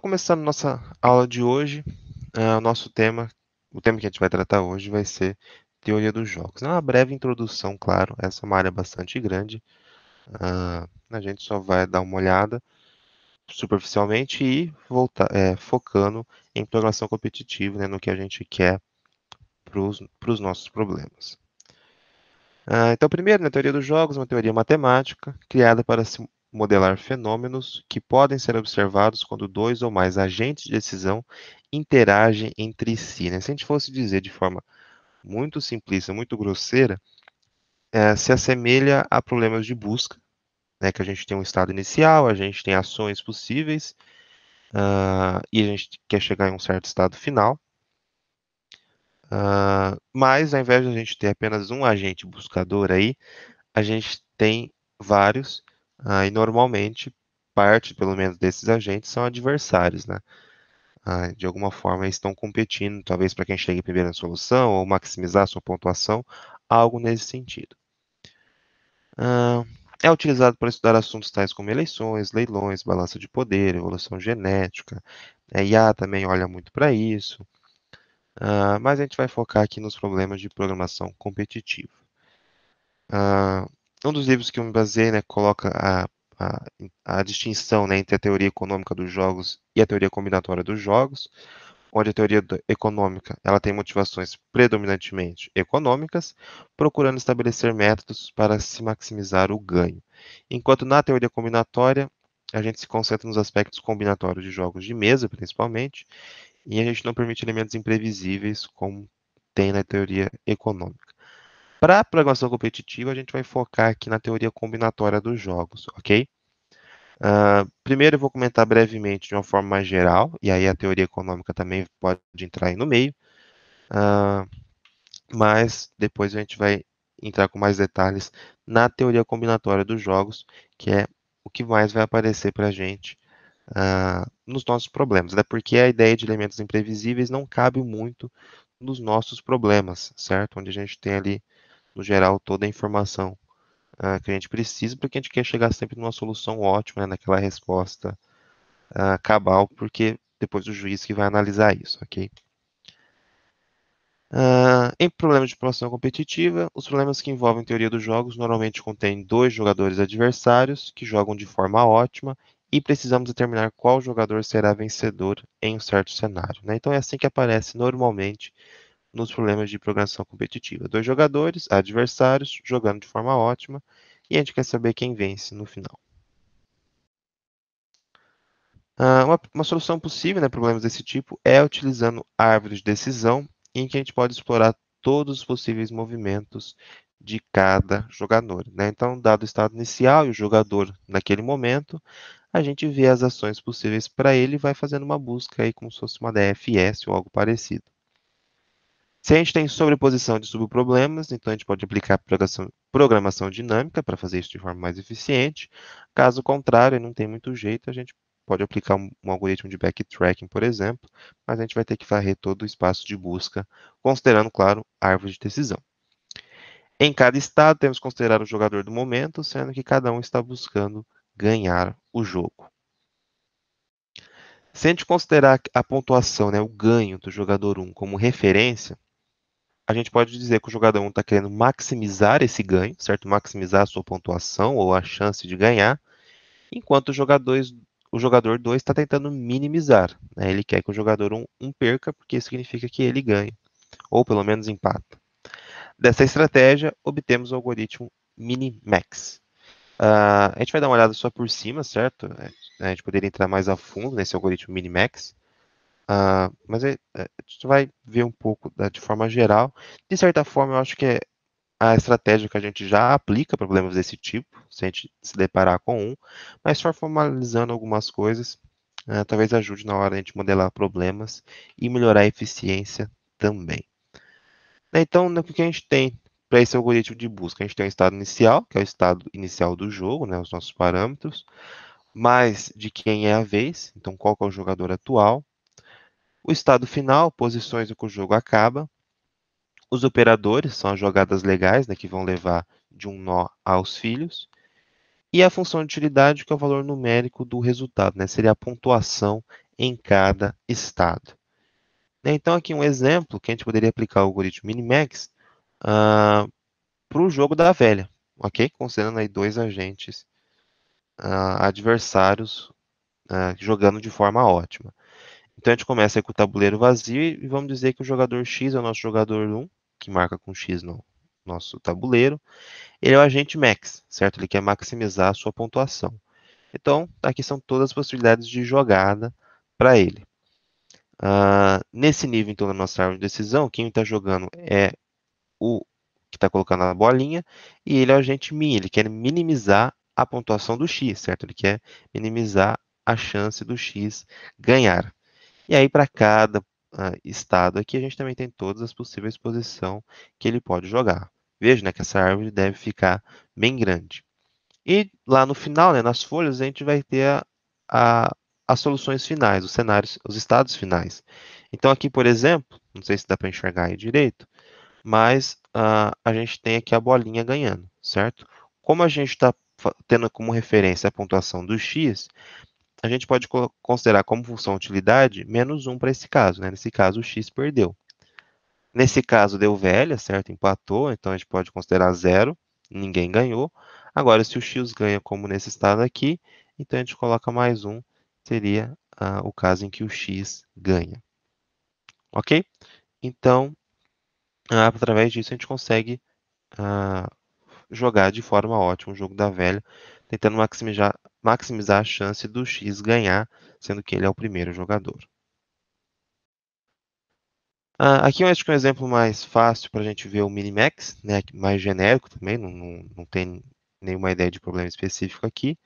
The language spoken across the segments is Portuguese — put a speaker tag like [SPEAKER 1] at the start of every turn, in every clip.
[SPEAKER 1] Então, começando nossa aula de hoje, uh, o nosso tema, o tema que a gente vai tratar hoje vai ser teoria dos jogos. É uma breve introdução, claro, essa é uma área bastante grande. Uh, a gente só vai dar uma olhada superficialmente e voltar, é, focando em programação competitiva, né, no que a gente quer para os nossos problemas. Uh, então, primeiro, na né, teoria dos jogos, uma teoria matemática criada para modelar fenômenos que podem ser observados quando dois ou mais agentes de decisão interagem entre si. Né? Se a gente fosse dizer de forma muito simplista, muito grosseira, é, se assemelha a problemas de busca, né? que a gente tem um estado inicial, a gente tem ações possíveis uh, e a gente quer chegar em um certo estado final. Uh, mas ao invés de a gente ter apenas um agente buscador aí, a gente tem vários ah, e normalmente, parte, pelo menos, desses agentes são adversários, né? Ah, de alguma forma, eles estão competindo, talvez para quem chegue primeiro na solução ou maximizar a sua pontuação, algo nesse sentido. Ah, é utilizado para estudar assuntos tais como eleições, leilões, balança de poder, evolução genética. A IA também olha muito para isso. Uh, mas a gente vai focar aqui nos problemas de programação competitiva um dos livros que eu me baseei, né, coloca a, a, a distinção né, entre a teoria econômica dos jogos e a teoria combinatória dos jogos, onde a teoria econômica ela tem motivações predominantemente econômicas, procurando estabelecer métodos para se maximizar o ganho. Enquanto na teoria combinatória, a gente se concentra nos aspectos combinatórios de jogos de mesa, principalmente, e a gente não permite elementos imprevisíveis como tem na teoria econômica. Para programação competitiva, a gente vai focar aqui na teoria combinatória dos jogos, ok? Uh, primeiro eu vou comentar brevemente de uma forma mais geral, e aí a teoria econômica também pode entrar aí no meio, uh, mas depois a gente vai entrar com mais detalhes na teoria combinatória dos jogos, que é o que mais vai aparecer para a gente uh, nos nossos problemas, né? porque a ideia de elementos imprevisíveis não cabe muito nos nossos problemas, certo? Onde a gente tem ali no geral, toda a informação uh, que a gente precisa, porque a gente quer chegar sempre numa solução ótima, né, naquela resposta uh, cabal, porque depois o juiz que vai analisar isso, ok? Uh, em problemas de promoção competitiva, os problemas que envolvem teoria dos jogos normalmente contêm dois jogadores adversários que jogam de forma ótima e precisamos determinar qual jogador será vencedor em um certo cenário. Né? Então é assim que aparece normalmente nos problemas de programação competitiva. Dois jogadores, adversários, jogando de forma ótima, e a gente quer saber quem vence no final. Uh, uma, uma, solução possível para né, problemas desse tipo é utilizando árvores de decisão, em que a gente pode explorar todos os possíveis movimentos de cada jogador. Né? Então, dado o estado inicial e o jogador naquele momento, a gente vê as ações possíveis para ele e vai fazendo uma busca aí como se fosse uma DFS ou algo parecido. Se a gente tem sobreposição de subproblemas, então a gente pode aplicar programação, programação dinâmica para fazer isso de forma mais eficiente. Caso contrário, não tem muito jeito, a gente pode aplicar um, um, algoritmo de backtracking, por exemplo, mas a gente vai ter que varrer todo o espaço de busca, considerando, claro, árvores árvore de decisão. Em cada estado, temos que considerar o jogador do momento, sendo que cada um está buscando ganhar o jogo. Se a gente considerar a pontuação, né, o ganho do jogador 1 como referência, a gente pode dizer que o jogador 1 está querendo maximizar esse ganho, certo? Maximizar a sua pontuação ou a chance de ganhar, enquanto o jogador 2 o jogador está tentando minimizar. Né? Ele quer que o jogador 1 um, um perca, porque isso significa que ele ganha, ou pelo menos empata. Dessa estratégia, obtemos o algoritmo Minimax. Uh, a gente vai dar uma olhada só por cima, certo? A gente poderia entrar mais a fundo nesse algoritmo Minimax, ah, mas é, a é, gente vai ver um pouco da, de forma geral. De certa forma, eu acho que é a estratégia que a gente já aplica para problemas desse tipo, se a gente se deparar com um, mas só formalizando algumas coisas, uh, talvez ajude na hora de a gente modelar problemas e melhorar a eficiência também. Né, então, né, o que a gente tem para esse algoritmo de busca? A gente tem o estado inicial, que é o estado inicial do jogo, né, os nossos parâmetros, mais de quem é a vez, então qual é o jogador atual, o estado final, posições em que o jogo acaba, os operadores, são as jogadas legais, né, que vão levar de um nó aos filhos, e a função de utilidade, que é o valor numérico do resultado, né, seria a pontuação em cada estado. Né, então, aqui um exemplo que a gente poderia aplicar o algoritmo Minimax uh, ah, para o jogo da velha, ok? Considerando aí dois agentes uh, adversários uh, jogando de forma ótima. Então a gente começa aí com o tabuleiro vazio e vamos dizer que o jogador X é o nosso jogador 1, que marca com X no nosso tabuleiro. Ele é o agente max, certo? Ele quer maximizar a sua pontuação. Então, aqui são todas as possibilidades de jogada para ele. Uh, nesse nível, então, da nossa árvore de decisão, quem está jogando é o que está colocando a bolinha, e ele é o agente min, ele quer minimizar a pontuação do x, certo? Ele quer minimizar a chance do x ganhar. E aí, para cada uh, estado aqui, a gente também tem todas as possíveis posições que ele pode jogar. Veja né, que essa árvore deve ficar bem grande. E lá no final, né, nas folhas, a gente vai ter a, a, as soluções finais, os cenários, os estados finais. Então, aqui, por exemplo, não sei se dá para enxergar aí direito, mas uh, a gente tem aqui a bolinha ganhando, certo? Como a gente está tendo como referência a pontuação do x, a gente pode co considerar como função utilidade menos 1 para esse caso, né? Nesse caso, o x perdeu. Nesse caso, deu velha, certo? Empatou, então a gente pode considerar zero, ninguém ganhou. Agora, se o x ganha como nesse estado aqui, então a gente coloca mais um, seria ah, o caso em que o x ganha. Ok? Então, ah, através disso, a gente consegue ah, jogar de forma ótima o jogo da velha, tentando maximizar, maximizar a chance do X ganhar, sendo que ele é o primeiro jogador. Ah, aqui eu acho que é um exemplo mais fácil para a gente ver o minimax, né, mais genérico também, não, não, não tem nenhuma ideia de problema específico aqui.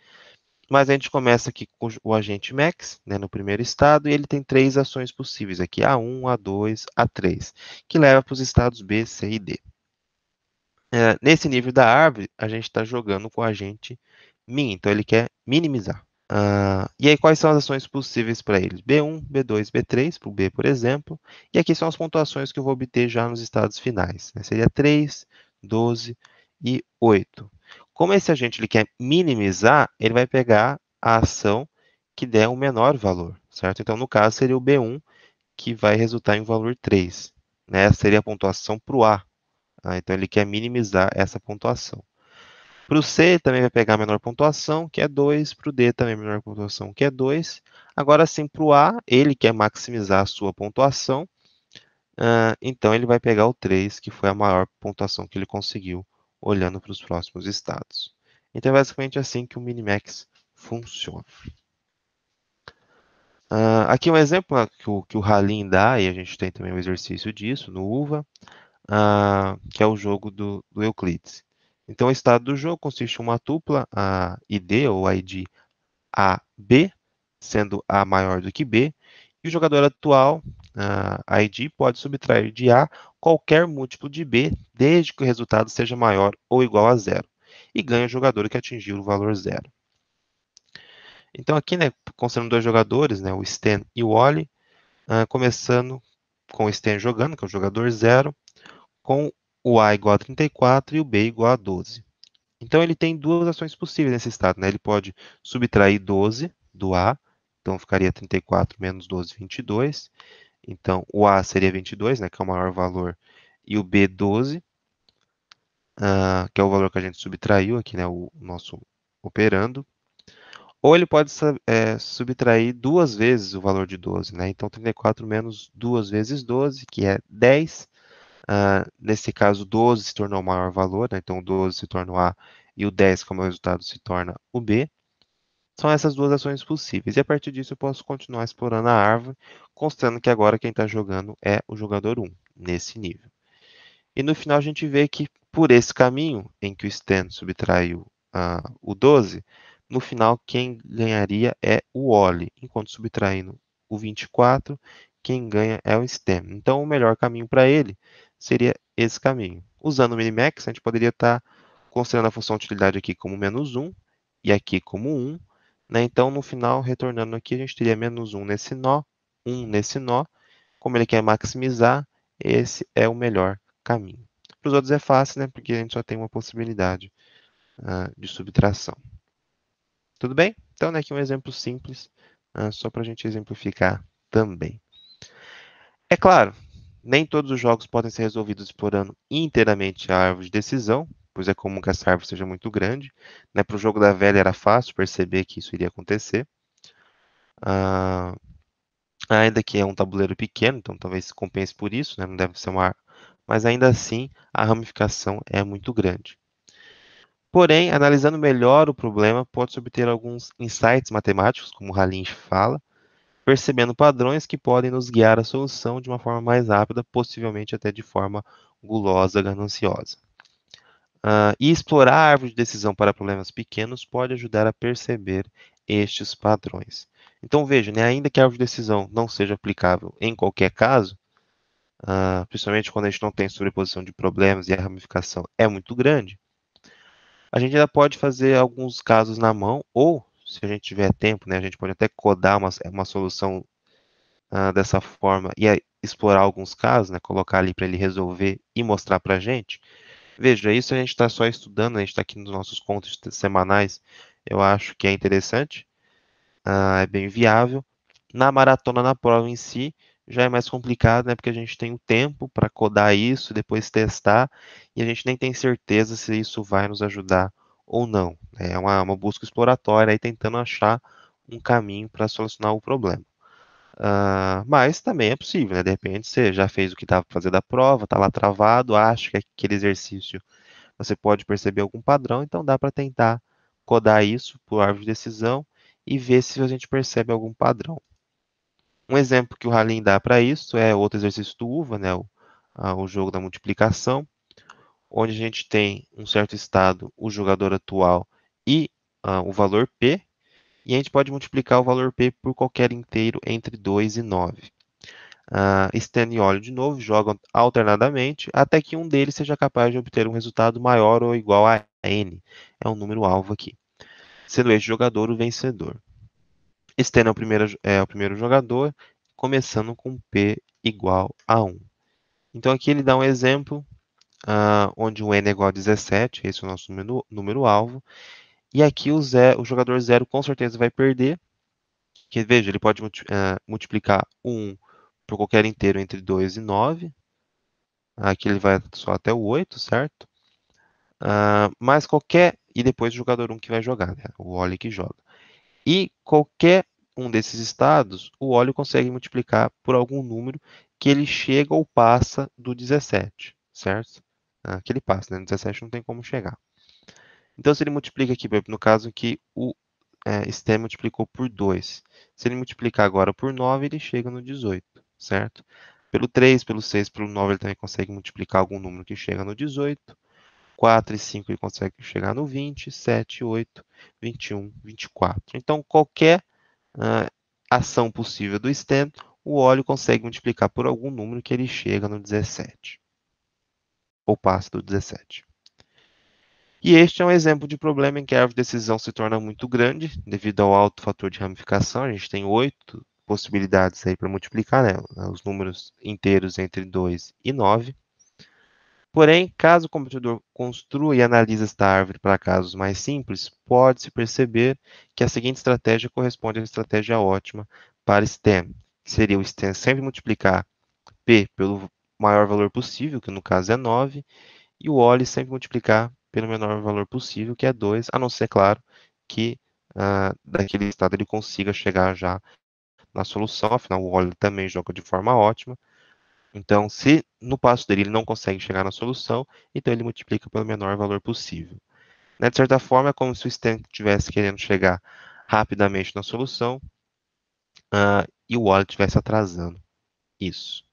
[SPEAKER 1] Mas a gente começa aqui com o agente max, né, no primeiro estado, e ele tem três ações possíveis aqui, A1, A2, A3, que leva para os estados B, C e D. Eh, nesse nível da árvore, a gente está jogando com o agente min, então ele quer minimizar. Uh, e aí, quais são as ações possíveis para eles? B1, B2, B3, para o B, por exemplo. E aqui são as pontuações que eu vou obter já nos estados finais. Né? Seria 3, 12 e 8. Como esse agente ele quer minimizar, ele vai pegar a ação que der o um menor valor, certo? Então, no caso, seria o B1, que vai resultar em um valor 3. Né? Essa seria a pontuação para o A. Tá? Então, ele quer minimizar essa pontuação. Para o C também vai pegar a menor pontuação, que é 2. Para o D também a menor pontuação, que é 2. Agora sim, para o A, ele quer maximizar a sua pontuação. Uh, então, ele vai pegar o 3, que foi a maior pontuação que ele conseguiu, olhando para os próximos estados. Então, é basicamente assim que o Minimax funciona. Uh, aqui um exemplo né, que o, que o Halim dá, e a gente tem também o um exercício disso no UVA, uh, ah, que é o jogo do, do Euclides. Então, o estado do jogo consiste em uma tupla, a ID ou ID AB, sendo A maior do que B, e o jogador atual, a ID, pode subtrair de A qualquer múltiplo de B, desde que o resultado seja maior ou igual a zero, e ganha o jogador que atingiu o valor zero. Então, aqui, né, considerando dois jogadores, né, o Sten e o Oli, uh, começando com o Sten jogando, que é o jogador zero, com o A é igual a 34 e o B é igual a 12. Então, ele tem duas ações possíveis nesse estado. Né? Ele pode subtrair 12 do A, então ficaria 34 menos 12, 22. Então, o A seria 22, né, que é o maior valor, e o B, 12, uh, ah, que é o valor que a gente subtraiu aqui, né, o nosso operando. Ou ele pode é, subtrair duas vezes o valor de 12, né? Então, 34 menos duas vezes 12, que é 10, Uh, nesse caso, 12 se tornou o maior valor, né? então o 12 se torna o A e o 10 como resultado se torna o B. São essas duas ações possíveis. E a partir disso eu posso continuar explorando a árvore, constando que agora quem está jogando é o jogador 1, nesse nível. E no final a gente vê que por esse caminho, em que o Stan subtraiu uh, o 12, no final quem ganharia é o Oli, enquanto subtraindo o 24, quem ganha é o Stan. Então o melhor caminho para ele seria esse caminho. Usando o minimax, a gente poderia estar tá considerando a função utilidade aqui como menos 1 e aqui como 1. Né? Então, no final, retornando aqui, a gente teria menos 1 nesse nó, 1 nesse nó. Como ele quer maximizar, esse é o melhor caminho. Para os outros é fácil, né? porque a gente só tem uma possibilidade uh, de subtração. Tudo bem? Então, né, aqui um exemplo simples, uh, só para a gente exemplificar também. É claro nem todos os jogos podem ser resolvidos explorando inteiramente a árvore de decisão, pois é comum que essa árvore seja muito grande. Né? Para o jogo da velha era fácil perceber que isso iria acontecer. Ah, ainda que é um tabuleiro pequeno, então talvez se compense por isso, né? não deve ser uma mas ainda assim a ramificação é muito grande. Porém, analisando melhor o problema, pode-se obter alguns insights matemáticos, como Halinch fala, percebendo padrões que podem nos guiar à solução de uma forma mais rápida, possivelmente até de forma gulosa, gananciosa. Uh, e explorar a árvore de decisão para problemas pequenos pode ajudar a perceber estes padrões. Então veja, né, ainda que a árvore de decisão não seja aplicável em qualquer caso, uh, principalmente quando a gente não tem sobreposição de problemas e a ramificação é muito grande, a gente ainda pode fazer alguns casos na mão ou se a gente tiver tempo, né, a gente pode até codar uma, é uma solução uh, dessa forma e explorar alguns casos, né, colocar ali para ele resolver e mostrar para a gente. Veja, isso a gente está só estudando, a gente está aqui nos nossos contos semanais, eu acho que é interessante, uh, é bem viável. Na maratona, na prova em si, já é mais complicado, né? Porque a gente tem o tempo para codar isso, depois testar, e a gente nem tem certeza se isso vai nos ajudar ou não. Né? É uma, uma busca exploratória aí tentando achar um caminho para solucionar o problema. Uh, mas também é possível, né? De repente você já fez o que estava para fazer da prova, está lá travado, acha que aquele exercício você pode perceber algum padrão, então dá para tentar codar isso por árvore de decisão e ver se a gente percebe algum padrão. Um exemplo que o Halim dá para isso é outro exercício do UVA, né? O, a, ah, o jogo da multiplicação, onde a gente tem um certo estado, o jogador atual e ah, o valor P, e a gente pode multiplicar o valor P por qualquer inteiro entre 2 e 9. Uh, ah, Stan e Olho de novo jogam alternadamente até que um deles seja capaz de obter um resultado maior ou igual a N. É um número alvo aqui. Sendo este jogador o vencedor. Stan é o primeiro, é o primeiro jogador, começando com P igual a 1. Então aqui ele dá um exemplo uh, onde o n é igual a 17, esse é o nosso número, alvo. E aqui o, zero, o jogador 0 com certeza vai perder, que veja, ele pode uh, multiplicar 1 por qualquer inteiro entre 2 e 9. Aqui ele vai só até o 8, certo? Uh, mas qualquer. E depois o jogador 1 que vai jogar, né? o Oli que joga. E qualquer um desses estados, o Oli consegue multiplicar por algum número que ele chega ou passa do 17, certo? aquele passo, né? No 17 não tem como chegar. Então, se ele multiplica aqui, no caso que o é, STEM multiplicou por 2. Se ele multiplicar agora por 9, ele chega no 18, certo? Pelo 3, pelo 6, pelo 9, ele também consegue multiplicar algum número que chega no 18. 4 e 5 ele consegue chegar no 20, 7, 8, 21, 24. Então, qualquer uh, ação possível do STEM, o óleo consegue multiplicar por algum número que ele chega no 17 ou passa do 17. E este é um exemplo de problema em que a árvore de decisão se torna muito grande devido ao alto fator de ramificação. A gente tem oito possibilidades aí para multiplicar né? os números inteiros entre 2 e 9. Porém, caso o computador construa e analise esta árvore para casos mais simples, pode-se perceber que a seguinte estratégia corresponde à estratégia ótima para STEM, que seria o STEM sempre multiplicar P pelo maior valor possível, que no caso é 9, e o OLE sempre multiplicar pelo menor valor possível, que é 2, a não ser, claro, que uh, daquele estado ele consiga chegar já na solução, afinal o óleo também joga de forma ótima. Então, se no passo dele ele não consegue chegar na solução, então ele multiplica pelo menor valor possível. Né? De certa forma, é como se o Stank estivesse querendo chegar rapidamente na solução uh, e o óleo estivesse atrasando isso.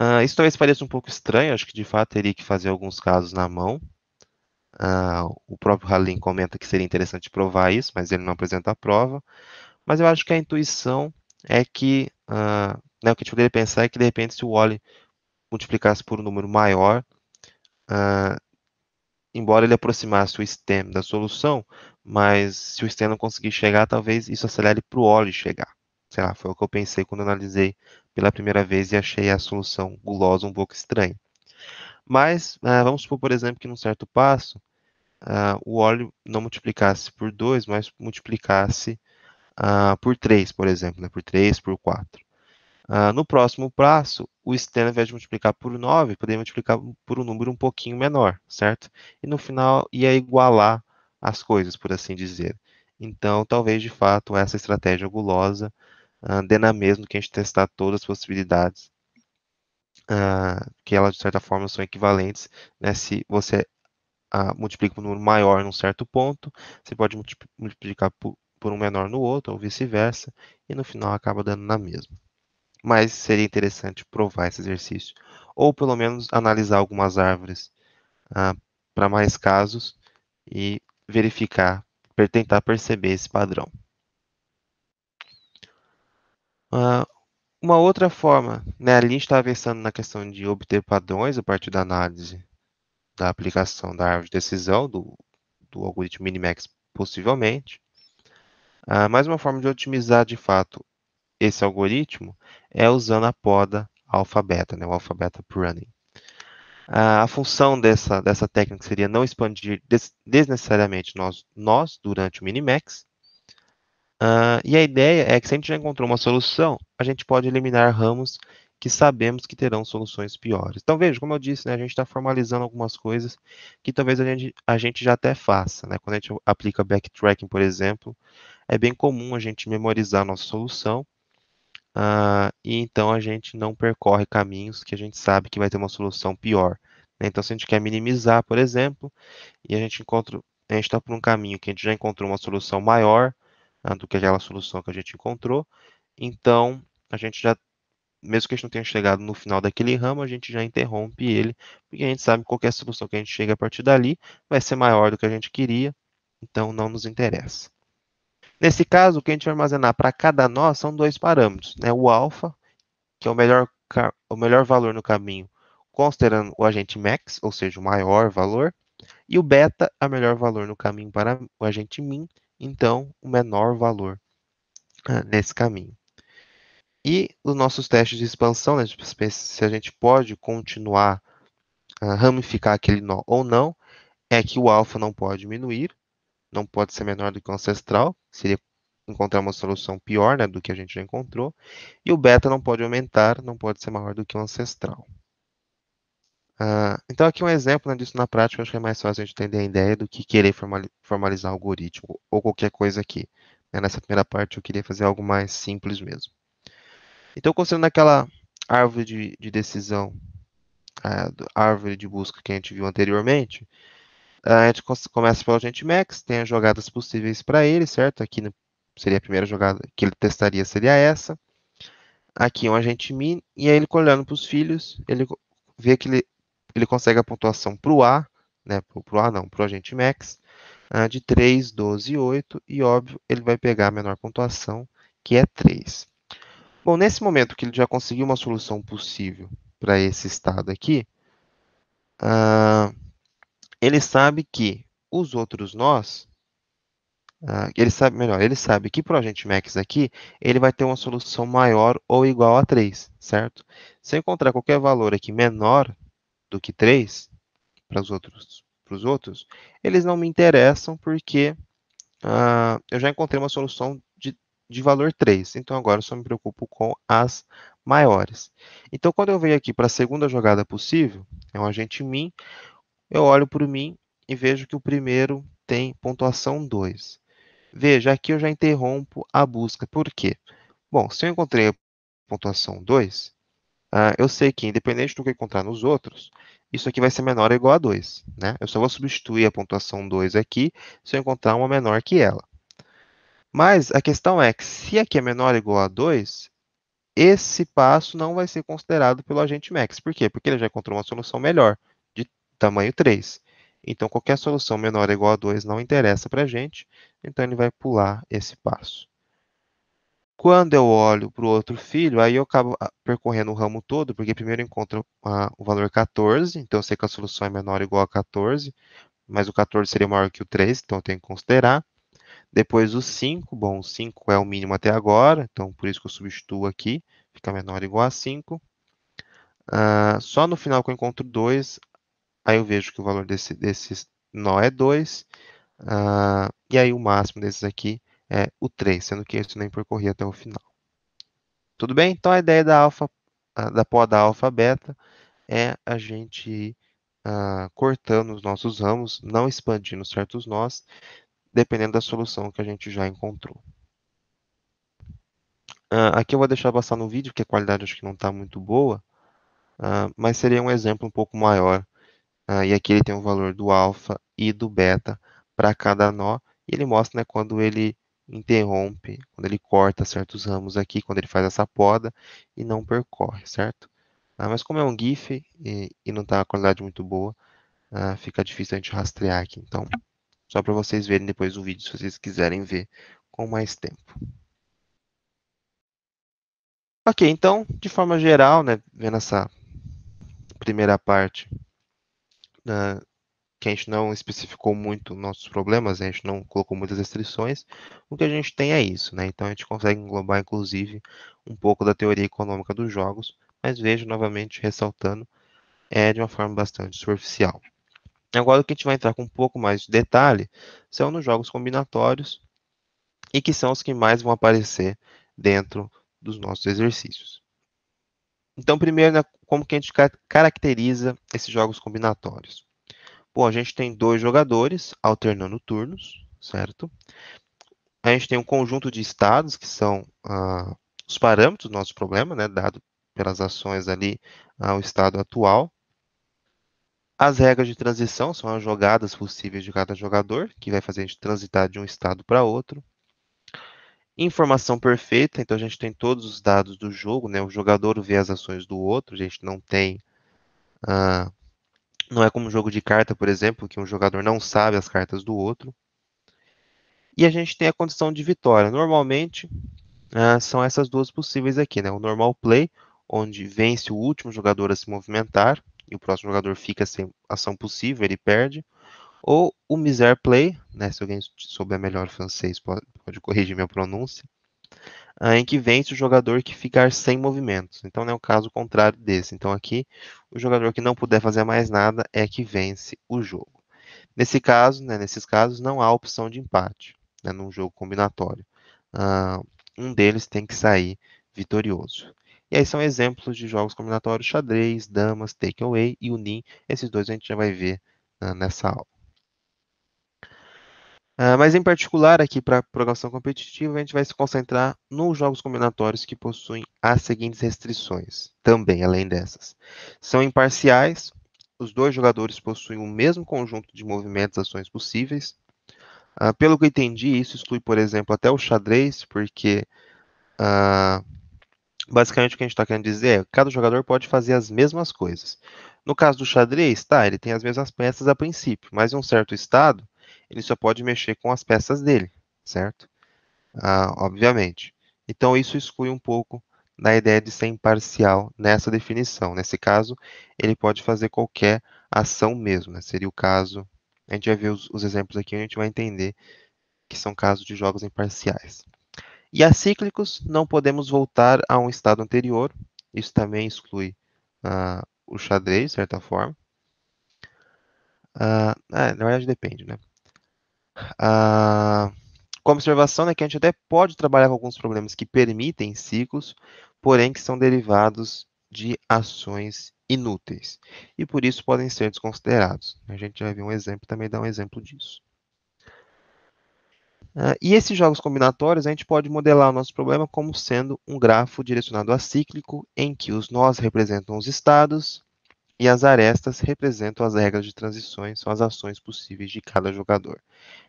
[SPEAKER 1] Uh, isso talvez pareça um pouco estranho, acho que de fato teria que fazer alguns casos na mão. Uh, o próprio Halim comenta que seria interessante provar isso, mas ele não apresenta a prova. Mas eu acho que a intuição é que uh, né, o que a gente poderia pensar é que de repente se o Wally multiplicasse por um número maior, embora ele aproximasse o stem da solução, mas se o stem não conseguir chegar, talvez isso acelere para o Wally chegar. Sei lá, foi o que eu pensei quando analisei pela primeira vez e achei a solução gulosa um pouco estranha. Mas ah, vamos supor, por exemplo, que num certo passo ah, o óleo não multiplicasse por 2, mas multiplicasse ah, por 3, por exemplo, né? por 3, por 4. no próximo passo, o Stan, ao invés de multiplicar por 9, poderia multiplicar por um número um pouquinho menor, certo? E no final ia igualar as coisas, por assim dizer. Então, talvez de fato essa estratégia gulosa uh, dê na mesma do que a gente testar todas as possibilidades, uh, que elas, de certa forma, são equivalentes, né? Se você uh, multiplica por um número maior num certo ponto, você pode multiplicar por, por um menor no outro, ou vice-versa, e no final acaba dando na mesma. Mas seria interessante provar esse exercício, ou pelo menos analisar algumas árvores para mais casos e verificar, tentar perceber esse padrão. Ah, uma outra forma, né? Ali a gente estava pensando na questão de obter padrões a partir da análise da aplicação da árvore de decisão, do, do algoritmo Minimax, possivelmente. Ah, mas uma forma de otimizar, de fato, esse algoritmo é usando a poda alfabeta, né? o alfabeta pruning. Ah, a função dessa, dessa técnica seria não expandir des desnecessariamente nós, nós durante o Minimax, Uh, e a ideia é que se a gente já encontrou uma solução, a gente pode eliminar ramos que sabemos que terão soluções piores. Então, veja, como eu disse, né, a gente está formalizando algumas coisas que talvez a gente, a gente já até faça. Né? Quando a gente aplica backtracking, por exemplo, é bem comum a gente memorizar a nossa solução uh, e então a gente não percorre caminhos que a gente sabe que vai ter uma solução pior. Né? Então, se a gente quer minimizar, por exemplo, e a gente encontra, a gente está por um caminho que a gente já encontrou uma solução maior, né, do que aquela solução que a gente encontrou. Então, a gente já, mesmo que a gente não tenha chegado no final daquele ramo, a gente já interrompe ele, porque a gente sabe que qualquer solução que a gente chega a partir dali vai ser maior do que a gente queria, então não nos interessa. Nesse caso, o que a gente vai armazenar para cada nó são dois parâmetros, né? o alfa, que é o melhor, o melhor valor no caminho, considerando o agente max, ou seja, o maior valor, e o beta, a melhor valor no caminho para o agente min, então o menor valor ah, nesse caminho. E os nossos testes de expansão, né, tipo, se a gente pode continuar a ah, ramificar aquele nó ou não, é que o alfa não pode diminuir, não pode ser menor do que o ancestral, seria encontrar uma solução pior né, do que a gente já encontrou, e o beta não pode aumentar, não pode ser maior do que o ancestral. Ah, então, aqui um exemplo né, disso na prática, acho que é mais fácil a gente entender a ideia do que querer formalizar algoritmo ou qualquer coisa aqui. Né. Nessa primeira parte, eu queria fazer algo mais simples mesmo. Então, considerando aquela árvore de, de decisão, a é, árvore de busca que a gente viu anteriormente, a gente começa pelo agente max, tem as jogadas possíveis para ele, certo? Aqui no, seria a primeira jogada que ele testaria, seria essa. Aqui um agente min, e aí ele olhando para os filhos, ele vê que ele ele consegue a pontuação para o A, né, para o A não, para o agente max, uh, de 3, 12 e 8, e óbvio, ele vai pegar a menor pontuação, que é 3. Bom, nesse momento que ele já conseguiu uma solução possível para esse estado aqui, uh, ele sabe que os outros nós, uh, ele sabe, melhor, ele sabe que para o agente max aqui, ele vai ter uma solução maior ou igual a 3, certo? Se eu encontrar qualquer valor aqui menor do que três para os outros, os outros, eles não me interessam porque uh, eu já encontrei uma solução de, de valor 3. Então agora eu só me preocupo com as maiores. Então quando eu venho aqui para a segunda jogada possível, é um agente min, eu olho para o min e vejo que o primeiro tem pontuação 2. Veja, aqui eu já interrompo a busca. Por quê? Bom, se eu encontrei a pontuação 2, Uh, eu sei que, independente do que encontrar nos outros, isso aqui vai ser menor ou igual a 2. Né? Eu só vou substituir a pontuação 2 aqui se eu encontrar uma menor que ela. Mas a questão é que se aqui é menor ou igual a 2, esse passo não vai ser considerado pelo agente max. Por quê? Porque ele já encontrou uma solução melhor, de tamanho 3. Então, qualquer solução menor ou igual a 2 não interessa para a gente, então ele vai pular esse passo. Quando eu olho para o outro filho, aí eu acabo ah, percorrendo o ramo todo, porque primeiro eu encontro a, ah, o valor 14, então eu sei que a solução é menor ou igual a 14, mas o 14 seria maior que o 3, então eu tenho que considerar. Depois o 5, bom, o 5 é o mínimo até agora, então por isso que eu substituo aqui, fica menor ou igual a 5. Uh, ah, só no final que eu encontro 2, aí eu vejo que o valor desse, desse nó é 2, uh, e aí o máximo desses aqui é, o 3, sendo que isso nem percorria até o final. Tudo bem? Então a ideia da, alfa, da poda alfa beta é a gente ir ah, cortando os nossos ramos, não expandindo certos nós, dependendo da solução que a gente já encontrou. Ah, aqui eu vou deixar passar no vídeo, porque a qualidade acho que não está muito boa, ah, mas seria um exemplo um pouco maior. e aqui ele tem o valor do alfa e do beta para cada nó, e ele mostra né, quando ele interrompe, quando ele corta certos ramos aqui, quando ele faz essa poda e não percorre, certo? Ah, mas como é um GIF e, e não está a qualidade muito boa, ah, fica difícil a gente rastrear aqui. Então, só para vocês verem depois o vídeo, se vocês quiserem ver com mais tempo. Ok, então, de forma geral, né, vendo essa primeira parte uh, que a gente não especificou muito nossos problemas, a gente não colocou muitas restrições, o que a gente tem é isso, né? Então a gente consegue englobar, inclusive, um pouco da teoria econômica dos jogos, mas vejo novamente ressaltando, é de uma forma bastante superficial. Agora o que a gente vai entrar com um pouco mais de detalhe são nos jogos combinatórios e que são os que mais vão aparecer dentro dos nossos exercícios. Então, primeiro, né, como que a gente caracteriza esses jogos combinatórios? Bom, a gente tem dois jogadores alternando turnos, certo? A gente tem um conjunto de estados que são ah, os parâmetros do nosso problema, né, dado pelas ações ali ao ah, estado atual. As regras de transição são as jogadas possíveis de cada jogador, que vai fazer a gente transitar de um estado para outro. Informação perfeita, então a gente tem todos os dados do jogo, né? O jogador vê as ações do outro, a gente não tem ah, não é como um jogo de carta, por exemplo, que um jogador não sabe as cartas do outro. E a gente tem a condição de vitória. Normalmente ah, são essas duas possíveis aqui, né? O normal play, onde vence o último jogador a se movimentar e o próximo jogador fica sem ação possível, ele perde. Ou o misère play, né? Se alguém souber melhor francês pode, pode corrigir minha pronúncia em que vence o jogador que ficar sem movimentos. Então, é né, o caso contrário desse. Então, aqui, o jogador que não puder fazer mais nada é que vence o jogo. Nesse caso, né, nesses casos, não há opção de empate né, num jogo combinatório. Uh, um deles tem que sair vitorioso. E aí são exemplos de jogos combinatórios xadrez, damas, takeaway e unim. Esses dois a gente já vai ver uh, nessa aula. Ah, mas em particular aqui para programação competitiva, a gente vai se concentrar nos jogos combinatórios que possuem as seguintes restrições, também além dessas. São imparciais, os dois jogadores possuem o mesmo conjunto de movimentos e ações possíveis. Uh, pelo que eu entendi, isso exclui, por exemplo, até o xadrez, porque uh, basicamente o que a gente está querendo dizer é que cada jogador pode fazer as mesmas coisas. No caso do xadrez, tá, ele tem as mesmas peças a princípio, mas em um certo estado ele só pode mexer com as peças dele, certo? Ah, obviamente. Então, isso exclui um pouco da ideia de ser imparcial nessa definição. Nesse caso, ele pode fazer qualquer ação mesmo, né? seria o caso. A gente vai ver os, os exemplos aqui, a gente vai entender que são casos de jogos imparciais. E acíclicos, não podemos voltar a um estado anterior, isso também exclui uh, o xadrez, de certa forma. Uh, na verdade, depende, né? Ah, com a observação, né, que a gente até pode trabalhar com alguns problemas que permitem ciclos, porém que são derivados de ações inúteis e por isso podem ser desconsiderados. A gente já viu um exemplo, também dá um exemplo disso. Uh, e esses jogos combinatórios, a gente pode modelar o nosso problema como sendo um grafo direcionado acíclico, em que os nós representam os estados e as arestas representam as regras de transições, são as ações possíveis de cada jogador.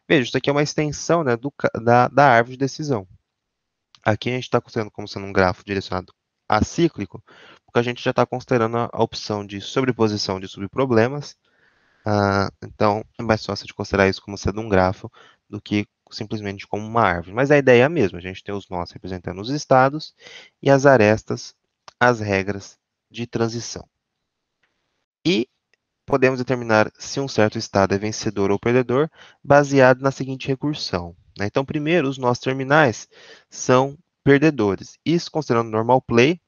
[SPEAKER 1] Veja, isso aqui é uma extensão né, do, da, da árvore de decisão. Aqui a gente está considerando como sendo um grafo direcionado acíclico, porque a gente já está considerando a, a, opção de sobreposição de subproblemas. Ah, então, é mais fácil de considerar isso como sendo um grafo do que simplesmente como uma árvore. Mas a ideia é a mesma, a gente tem os nós representando os estados e as arestas, as regras de transição. E podemos determinar se um certo estado é vencedor ou perdedor baseado na seguinte recursão. Né? Então, primeiro, os nossos terminais são perdedores. Isso considerando normal play,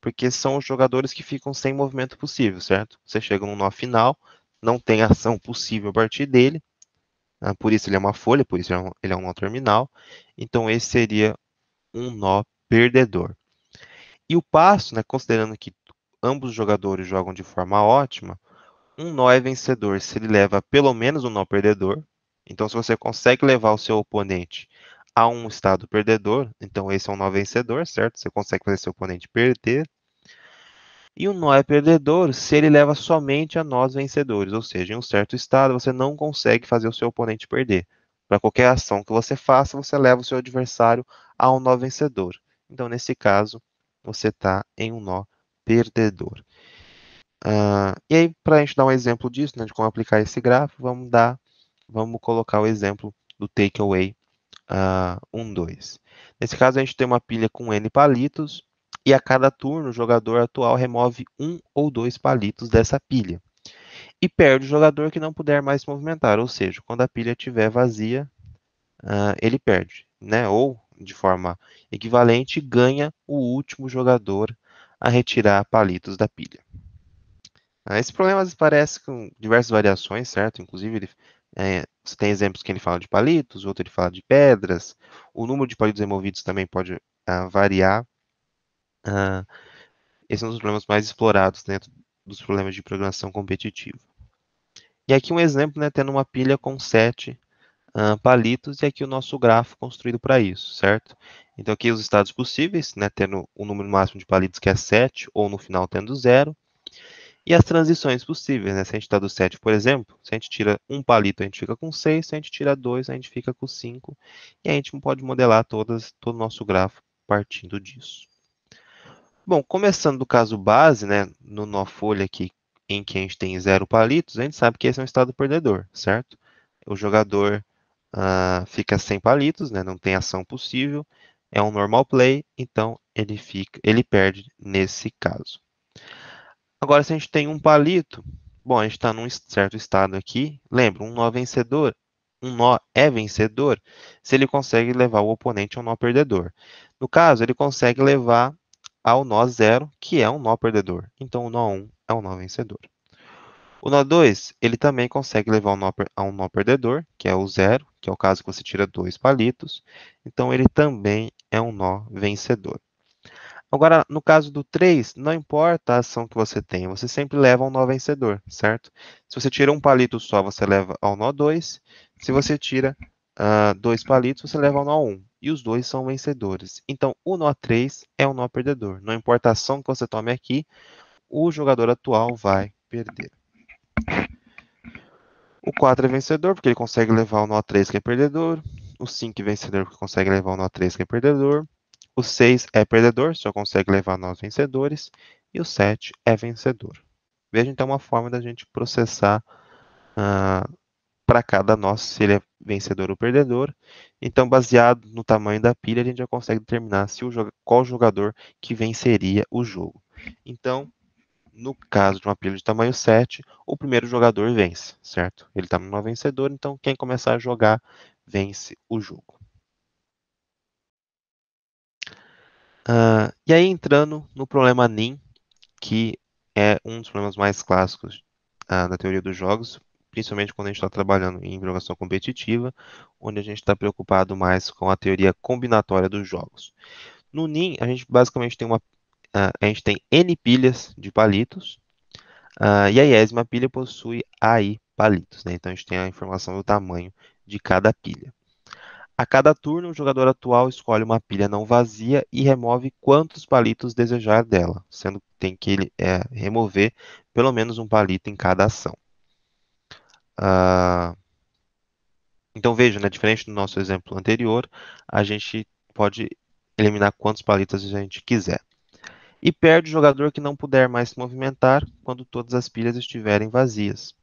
[SPEAKER 1] porque são os jogadores que ficam sem movimento possível, certo? Você chega num nó final, não tem ação possível a partir dele, né? por isso ele é uma folha, por isso ele é um, ele é um nó terminal. Então, esse seria um nó perdedor. E o passo, né, considerando que ambos os jogadores jogam de forma ótima, um nó é vencedor se ele leva pelo menos um nó perdedor. Então, se você consegue levar o seu oponente a um estado perdedor, então esse é um nó vencedor, certo? Você consegue fazer seu oponente perder. E um nó é perdedor se ele leva somente a nós vencedores, ou seja, em um certo estado você não consegue fazer o seu oponente perder. Para qualquer ação que você faça, você leva o seu adversário a um nó vencedor. Então, nesse caso, você está em um nó perdedor. Uh, e aí, para a gente dar um exemplo disso, né, de como aplicar esse gráfico, vamos dar, vamos colocar o exemplo do takeaway uh, 1, 2. Nesse caso, a gente tem uma pilha com N palitos, e a cada turno o jogador atual remove um ou dois palitos dessa pilha. E perde o jogador que não puder mais se movimentar, ou seja, quando a pilha estiver vazia, uh, ele perde, né? Ou, de forma equivalente, ganha o último jogador a retirar palitos da pilha. Ah, esse problema aparece com diversas variações, certo? Inclusive, ele, é, você tem exemplos que ele fala de palitos, outro ele fala de pedras. O número de palitos removidos também pode ah, variar. Ah, esse é um dos problemas mais explorados dentro dos problemas de programação competitiva. E aqui um exemplo, né, tendo uma pilha com sete uh, palitos, e aqui o nosso grafo construído para isso, certo? Então, aqui os estados possíveis, né, tendo o um número máximo de palitos que é 7, ou no final tendo 0. E as transições possíveis, né? Se a gente está do 7, por exemplo, se a gente tira um palito, a gente fica com 6, se a gente tira 2, a gente fica com 5. E a gente pode modelar todas, todo o nosso grafo partindo disso. Bom, começando do caso base, né, no nó folha aqui, em que a gente tem zero palitos, a gente sabe que esse é um estado perdedor, certo? O jogador uh, fica sem palitos, né? Não tem ação possível. É um normal play, então ele fica, ele perde nesse caso. Agora, se a gente tem um palito, bom, a gente está num certo estado aqui. Lembra, um nó vencedor, um nó é vencedor se ele consegue levar o oponente a um nó perdedor. No caso, ele consegue levar ao nó zero, que é um nó perdedor. Então, o nó 1 um é um nó vencedor. O nó 2, ele também consegue levar um nó, a um nó perdedor, que é o zero, que é o caso que você tira dois palitos. Então, ele também é um nó vencedor. Agora, no caso do 3, não importa a ação que você tem, você sempre leva um nó vencedor, certo? Se você tira um palito só, você leva ao nó 2. Se você tira uh, dois palitos, você leva ao nó 1. Um, e os dois são vencedores. Então, o nó 3 é um nó perdedor. Não importa a ação que você tome aqui, o jogador atual vai perder. O 4 é vencedor, porque ele consegue levar o nó 3, que é perdedor. O 5 é vencedor, porque consegue levar o nó 3, que é perdedor. O 6 é perdedor, só consegue levar nós vencedores. E o 7 é vencedor. Veja então uma forma da gente processar ah, para cada nó se ele é vencedor ou perdedor. Então, baseado no tamanho da pilha, a gente já consegue determinar se o, qual jogador que venceria o jogo. Então, no caso de uma pilha de tamanho 7, o primeiro jogador vence, certo? Ele está numa vencedora, então quem começar a jogar vence o jogo. Uh, e aí entrando no problema NIM, que é um dos problemas mais clássicos uh, da teoria dos jogos, principalmente quando a gente está trabalhando em programação competitiva, onde a gente está preocupado mais com a teoria combinatória dos jogos. No NIM, a gente basicamente tem uma, uh, a gente tem N pilhas de palitos, uh, e a iésima pilha possui AI palitos. Né? Então, a gente tem a informação do tamanho de cada pilha. A cada turno, o jogador atual escolhe uma pilha não vazia e remove quantos palitos desejar dela, sendo que tem que é, remover pelo menos um palito em cada ação. Uh... Então veja, né, diferente do nosso exemplo anterior, a gente pode eliminar quantos palitos a gente quiser e perde o jogador que não puder mais se movimentar quando todas as pilhas estiverem vazias.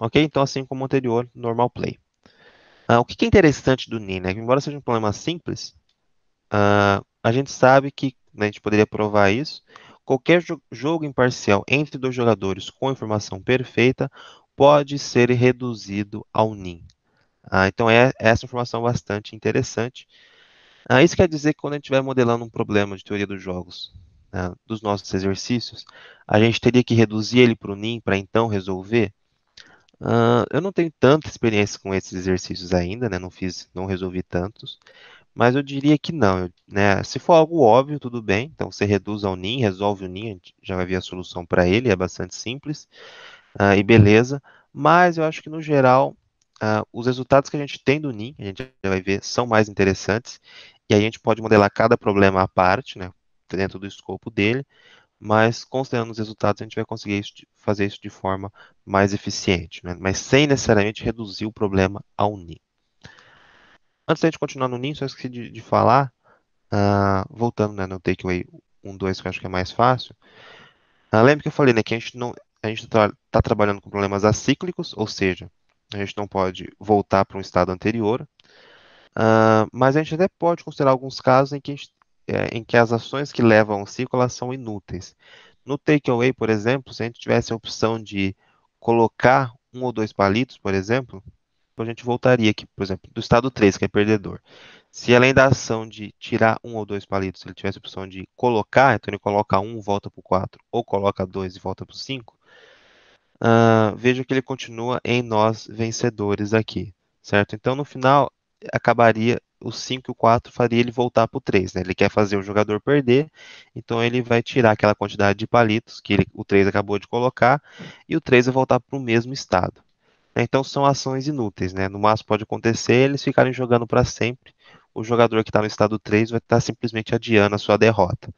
[SPEAKER 1] Ok? Então, assim como o anterior, normal play. Ah, o que é interessante do NIN? que, né? Embora seja um problema simples, ah, a gente sabe que, né, a gente poderia provar isso, qualquer jo jogo imparcial entre dois jogadores com informação perfeita pode ser reduzido ao NIN. Ah, então, é essa informação é bastante interessante. Ah, isso quer dizer que quando a gente estiver modelando um problema de teoria dos jogos, né, dos nossos exercícios, a gente teria que reduzir ele para o NIM para então resolver? Uh, eu não tenho tanta experiência com esses exercícios ainda, né? Não fiz, não resolvi tantos, mas eu diria que não. Eu, né? Se for algo óbvio, tudo bem. Então você reduz ao NIM, resolve o NIM, já vai ver a solução para ele, é bastante simples uh, e beleza. Mas eu acho que no geral uh, os resultados que a gente tem do NIM, a gente já vai ver, são mais interessantes, e aí a gente pode modelar cada problema à parte, né, dentro do escopo dele, mas considerando os resultados, a gente vai conseguir isso, fazer isso de forma mais eficiente, né, mas sem necessariamente reduzir o problema ao NIM. Antes da gente continuar no NIM, só esqueci de, de falar, uh, voltando né, no takeaway 1, 2, que eu acho que é mais fácil, uh, lembra que eu falei né, que a gente está tá trabalhando com problemas acíclicos, ou seja, a gente não pode voltar para um estado anterior, uh, mas a gente até pode considerar alguns casos em que, gente, é, em que as ações que levam ao ciclo elas são inúteis. No takeaway, por exemplo, se a gente tivesse a opção de colocar um ou dois palitos, por exemplo, a gente voltaria aqui, por exemplo, do estado 3, que é perdedor. Se além da ação de tirar um ou dois palitos, ele tivesse a opção de colocar, então ele coloca um, volta para o 4, ou coloca dois e volta para o 5, uh, que ele continua em nós vencedores aqui, certo? Então, no final, acabaria o 5 e o 4 faria ele voltar para o 3, né? Ele quer fazer o jogador perder, então ele vai tirar aquela quantidade de palitos que ele, o 3 acabou de colocar e o 3 vai voltar para o mesmo estado. Né? Então são ações inúteis, né? No máximo pode acontecer eles ficarem jogando para sempre. O jogador que está no estado 3 vai estar tá simplesmente adiando a sua derrota.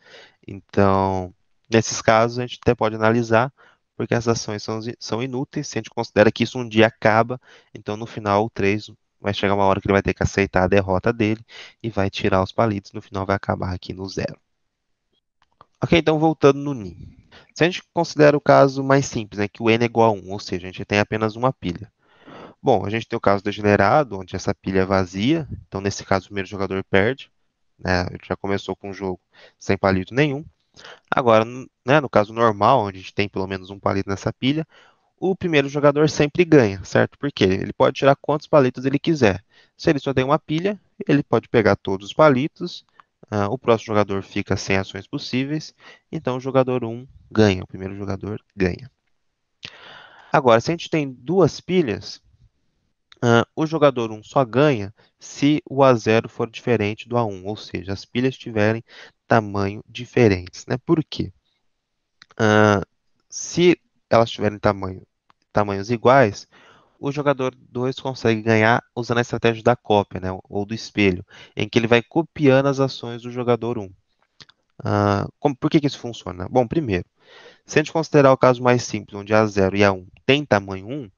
[SPEAKER 1] Então, nesses casos, a gente até pode analisar porque as ações são, são inúteis, se a gente considera que isso um dia acaba, então no final o 3 vai chegar uma hora que ele vai ter que aceitar a derrota dele e vai tirar os palitos, no final vai acabar aqui no zero. Ok, então voltando no NIM. Se a gente considera o caso mais simples, né, que o n é igual a 1, ou seja, a gente tem apenas uma pilha. Bom, a gente tem o caso degenerado, onde essa pilha é vazia, então nesse caso o primeiro jogador perde, né, já começou com o jogo sem palito nenhum. Agora, né, no caso normal, onde a gente tem pelo menos um palito nessa pilha, o primeiro jogador sempre ganha, certo? Porque ele pode tirar quantos palitos ele quiser. Se ele só tem uma pilha, ele pode pegar todos os palitos. Uh, o próximo jogador fica sem ações possíveis. Então o jogador 1 ganha, o primeiro jogador ganha. Agora, se a gente tem duas pilhas, Uh, o jogador 1 só ganha se o A0 for diferente do A1, ou seja, as pilhas tiverem tamanho diferentes. Né? Por quê? Uh, se elas tiverem tamanho, tamanhos iguais, o jogador 2 consegue ganhar usando a estratégia da cópia, né, ou do espelho, em que ele vai copiando as ações do jogador 1. Uh, como, por que, que isso funciona? Bom, primeiro, se a gente considerar o caso mais simples, onde A0 e A1 têm tamanho 1,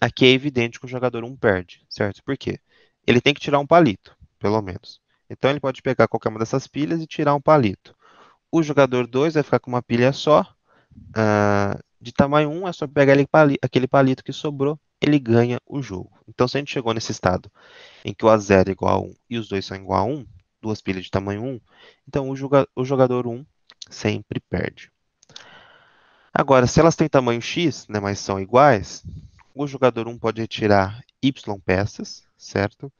[SPEAKER 1] aqui é evidente que o jogador 1 perde, certo? Por quê? Ele tem que tirar um palito, pelo menos. Então ele pode pegar qualquer uma dessas pilhas e tirar um palito. O jogador 2 vai ficar com uma pilha só. Uh, de tamanho 1 um, é só pegar aquele palito que sobrou, ele ganha o jogo. Então se a gente chegou nesse estado em que o A0 é igual a 1 um, e os dois são igual a 1, duas pilhas de tamanho 1, então o, joga o jogador 1 sempre perde. Agora, se elas têm tamanho x, né, mas são iguais, o jogador 1 pode retirar Y peças, certo?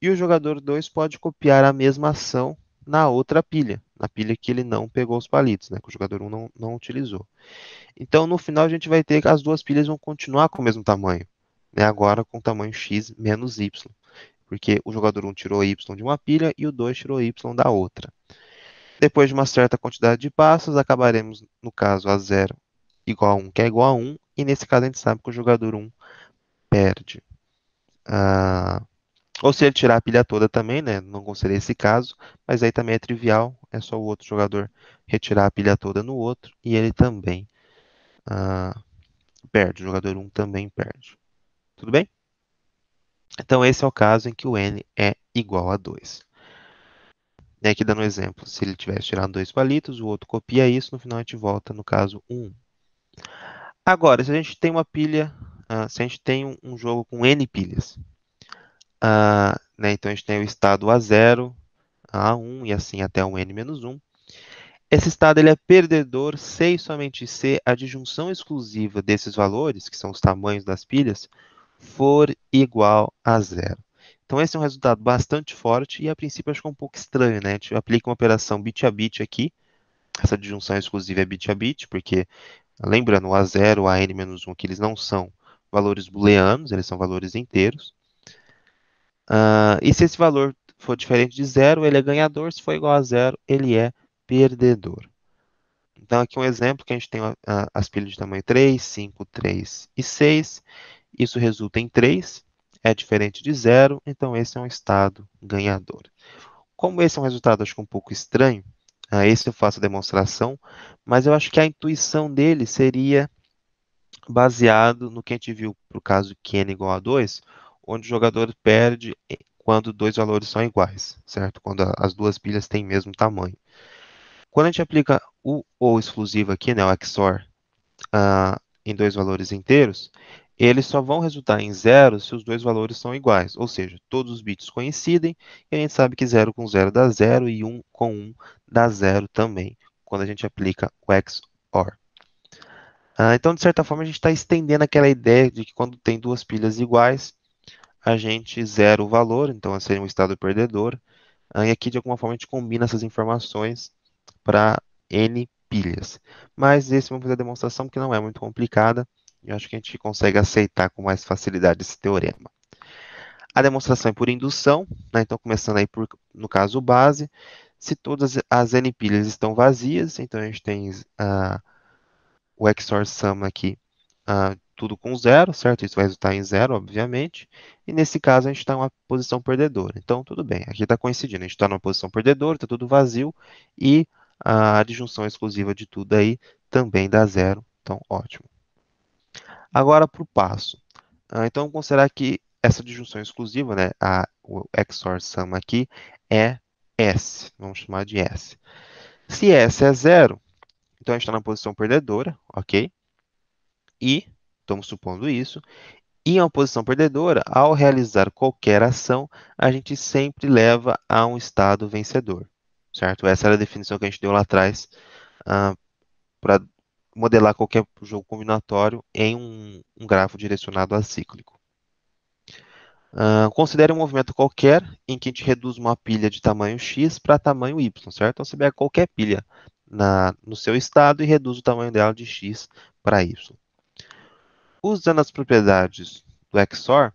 [SPEAKER 1] E o jogador 2 pode copiar a mesma ação na outra pilha, na pilha que ele não pegou os palitos, né, que o jogador 1 não, não utilizou. Então, no final, a gente vai ter que as duas pilhas vão continuar com o mesmo tamanho, né, agora com tamanho x menos y, porque o jogador 1 tirou y de uma pilha e o 2 tirou y da outra. Depois de uma certa quantidade de passos, acabaremos, no caso, a 0 igual a 1, que é igual a 1, e nesse caso a gente sabe que o jogador 1 perde. Ah, ou se ele tirar a pilha toda também, né? Não considerei esse caso, mas aí também é trivial, é só o outro jogador retirar a pilha toda no outro e ele também ah, perde. O jogador 1 também perde. Tudo bem? Então esse é o caso em que o n é igual a 2. E né, aqui dando um exemplo, se ele tivesse tirado dois palitos, o outro copia isso, no final a gente volta no caso 1. Agora, se a gente tem uma pilha, uh, se a gente tem um, um jogo com N pilhas, uh, né, então a gente tem o estado A0, A1 e assim até o N-1. Esse estado ele é perdedor se e somente se a disjunção exclusiva desses valores, que são os tamanhos das pilhas, for igual a zero. Então esse é um resultado bastante forte e a princípio acho que é um pouco estranho, né? A gente aplica uma operação bit a bit aqui, essa disjunção exclusiva é bit a bit, porque Lembrando, o A0, o AN-1, que eles não são valores booleanos, eles são valores inteiros. Uh, e se esse valor for diferente de zero, ele é ganhador. Se for igual a zero, ele é perdedor. Então, aqui um exemplo que a gente tem ah, as pilhas de tamanho 3, 5, 3 e 6. Isso resulta em 3, é diferente de zero, então esse é um estado ganhador. Como esse é um resultado, acho que um pouco estranho, a ah, esse eu faço demonstração, mas eu acho que a intuição dele seria baseado no que a gente viu para o caso que n igual a 2, onde o jogador perde quando dois valores são iguais, certo? Quando a, as duas pilhas têm o mesmo tamanho. Quando a gente aplica o ou exclusivo aqui, né, o XOR, ah, em dois valores inteiros, eles só vão resultar em zero se os dois valores são iguais, ou seja, todos os bits coincidem, e a gente sabe que zero com zero dá zero e um com um dá zero também, quando a gente aplica o XOR. Ah, então, de certa forma, a gente está estendendo aquela ideia de que quando tem duas pilhas iguais, a gente zera o valor, então seria um estado perdedor, ah, e aqui, de alguma forma, a gente combina essas informações para N pilhas. Mas esse vamos fazer a demonstração que não é muito complicada, eu acho que a gente consegue aceitar com mais facilidade esse teorema. A demonstração é por indução, né? então começando aí por, no caso base, se todas as n pilhas estão vazias, então a gente tem uh, o XOR sum aqui, uh, tudo com zero, certo? Isso vai resultar em zero, obviamente. E nesse caso a gente está em uma posição perdedora. Então tudo bem, aqui está coincidindo, a gente está numa posição perdedora, está tudo vazio e a adjunção exclusiva de tudo aí também dá zero, então ótimo. Agora para o passo. Ah, então, considerar que essa disjunção exclusiva, né, a, o XOR sum aqui, é S. Vamos chamar de S. Se S é zero, então a gente está na posição perdedora, ok? E, estamos supondo isso, e uma posição perdedora, ao realizar qualquer ação, a gente sempre leva a um estado vencedor, certo? Essa era a definição que a gente deu lá atrás ah, para modelar qualquer jogo combinatório em um, um grafo direcionado acíclico. Uh, ah, considere um movimento qualquer em que a gente reduz uma pilha de tamanho X para tamanho Y, certo? Então, você pega qualquer pilha na, no seu estado e reduz o tamanho dela de X para Y. Usando as propriedades do XOR, uh,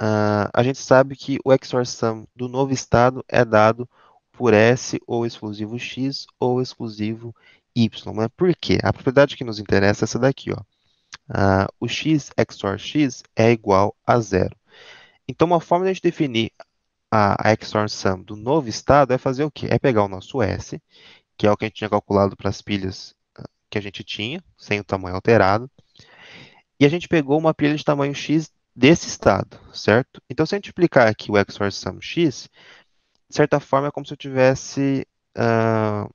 [SPEAKER 1] ah, a gente sabe que o XOR sum do novo estado é dado por S ou exclusivo X ou exclusivo y. Né? Por quê? A propriedade que nos interessa é essa daqui. Ó. Ah, o x XOR x é igual a zero. Então, uma forma de a gente definir a, a XOR sum do novo estado é fazer o quê? É pegar o nosso S, que é o que a gente tinha calculado para as pilhas ah, que a gente tinha, sem o tamanho alterado, e a gente pegou uma pilha de tamanho x desse estado, certo? Então, se a gente aplicar aqui o XOR sum x, de certa forma é como se eu tivesse uh,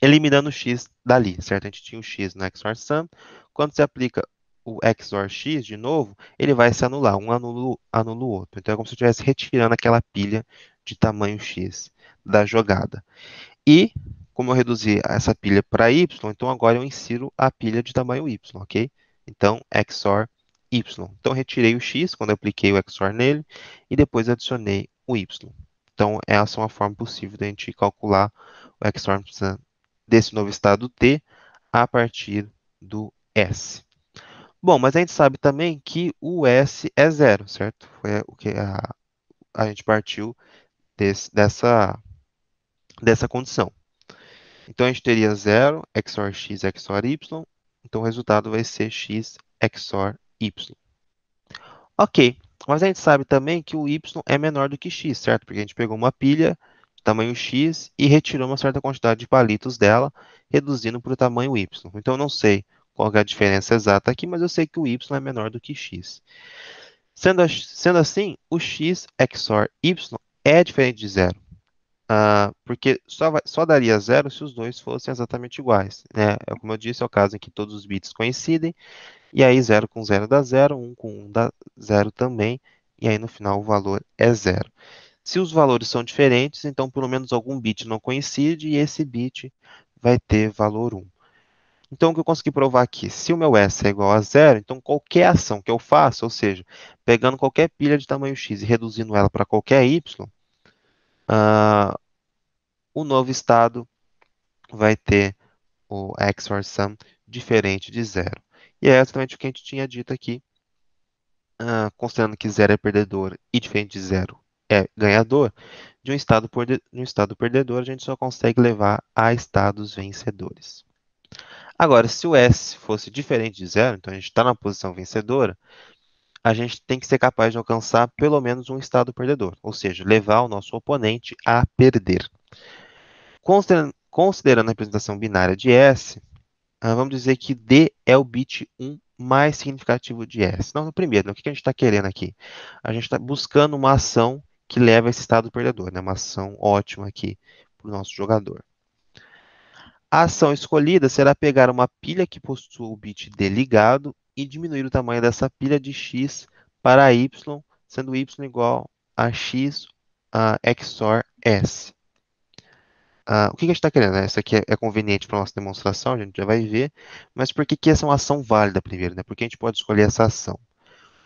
[SPEAKER 1] eliminando o x dali, certo? A gente tinha o x no XOR sum. Quando você aplica o XOR x de novo, ele vai se anular. Um anula, anula o outro. Então, é como se eu estivesse retirando aquela pilha de tamanho x da jogada. E, como eu reduzi essa pilha para y, então agora eu insiro a pilha de tamanho y, ok? Então, XOR y. Então, retirei o x quando eu apliquei o XOR nele e depois adicionei o y. Então, essa é uma forma possível de a gente calcular o XOR desse novo estado T a partir do S. Bom, mas a gente sabe também que o S é zero, certo? Foi o que a, a gente partiu desse, dessa, dessa condição. Então, a gente teria 0 XOR X XOR Y. Então, o resultado vai ser X XOR Y. Ok, mas a gente sabe também que o Y é menor do que X, certo? Porque a gente pegou uma pilha tamanho X e retirou uma certa quantidade de palitos dela, reduzindo para o tamanho Y. Então, eu não sei qual é a diferença exata aqui, mas eu sei que o Y é menor do que X. Sendo, sendo assim, o X XOR Y é diferente de zero. Uh, porque só, vai, só, daria zero se os dois fossem exatamente iguais. Né? É como eu disse, é o caso em que todos os bits coincidem, e aí zero com zero dá zero, um com um dá zero também, e aí no final o valor é zero. Se os valores são diferentes, então pelo menos algum bit não coincide e esse bit vai ter valor 1. Então, o que eu consegui provar aqui? Se o meu S é igual a zero, então qualquer ação que eu faça, ou seja, pegando qualquer pilha de tamanho X e reduzindo ela para qualquer Y, uh, o novo estado vai ter o XOR sum diferente de zero. E é exatamente o que a gente tinha dito aqui, uh, considerando que zero é perdedor e diferente de zero é ganhador, de um estado, por, de um estado perdedor, a gente só consegue levar a estados vencedores. Agora, se o S fosse diferente de zero, então a gente está na posição vencedora, a gente tem que ser capaz de alcançar pelo menos um estado perdedor, ou seja, levar o nosso oponente a perder. Considerando, considerando a representação binária de S, ah, vamos dizer que D é o bit 1 mais significativo de S. Não, no primeiro, o que a gente está querendo aqui? A gente está buscando uma ação que leva a esse estado perdedor, né? Uma ação ótima aqui para o nosso jogador. A ação escolhida será pegar uma pilha que possua o bit D ligado e diminuir o tamanho dessa pilha de x para y, sendo y igual a x uh, XOR S. Uh, o que, que a gente está querendo? Né? Isso aqui é, é conveniente para a nossa demonstração, a gente já vai ver. Mas por que, que essa é uma ação válida primeiro? Né? Por que a gente pode escolher essa ação?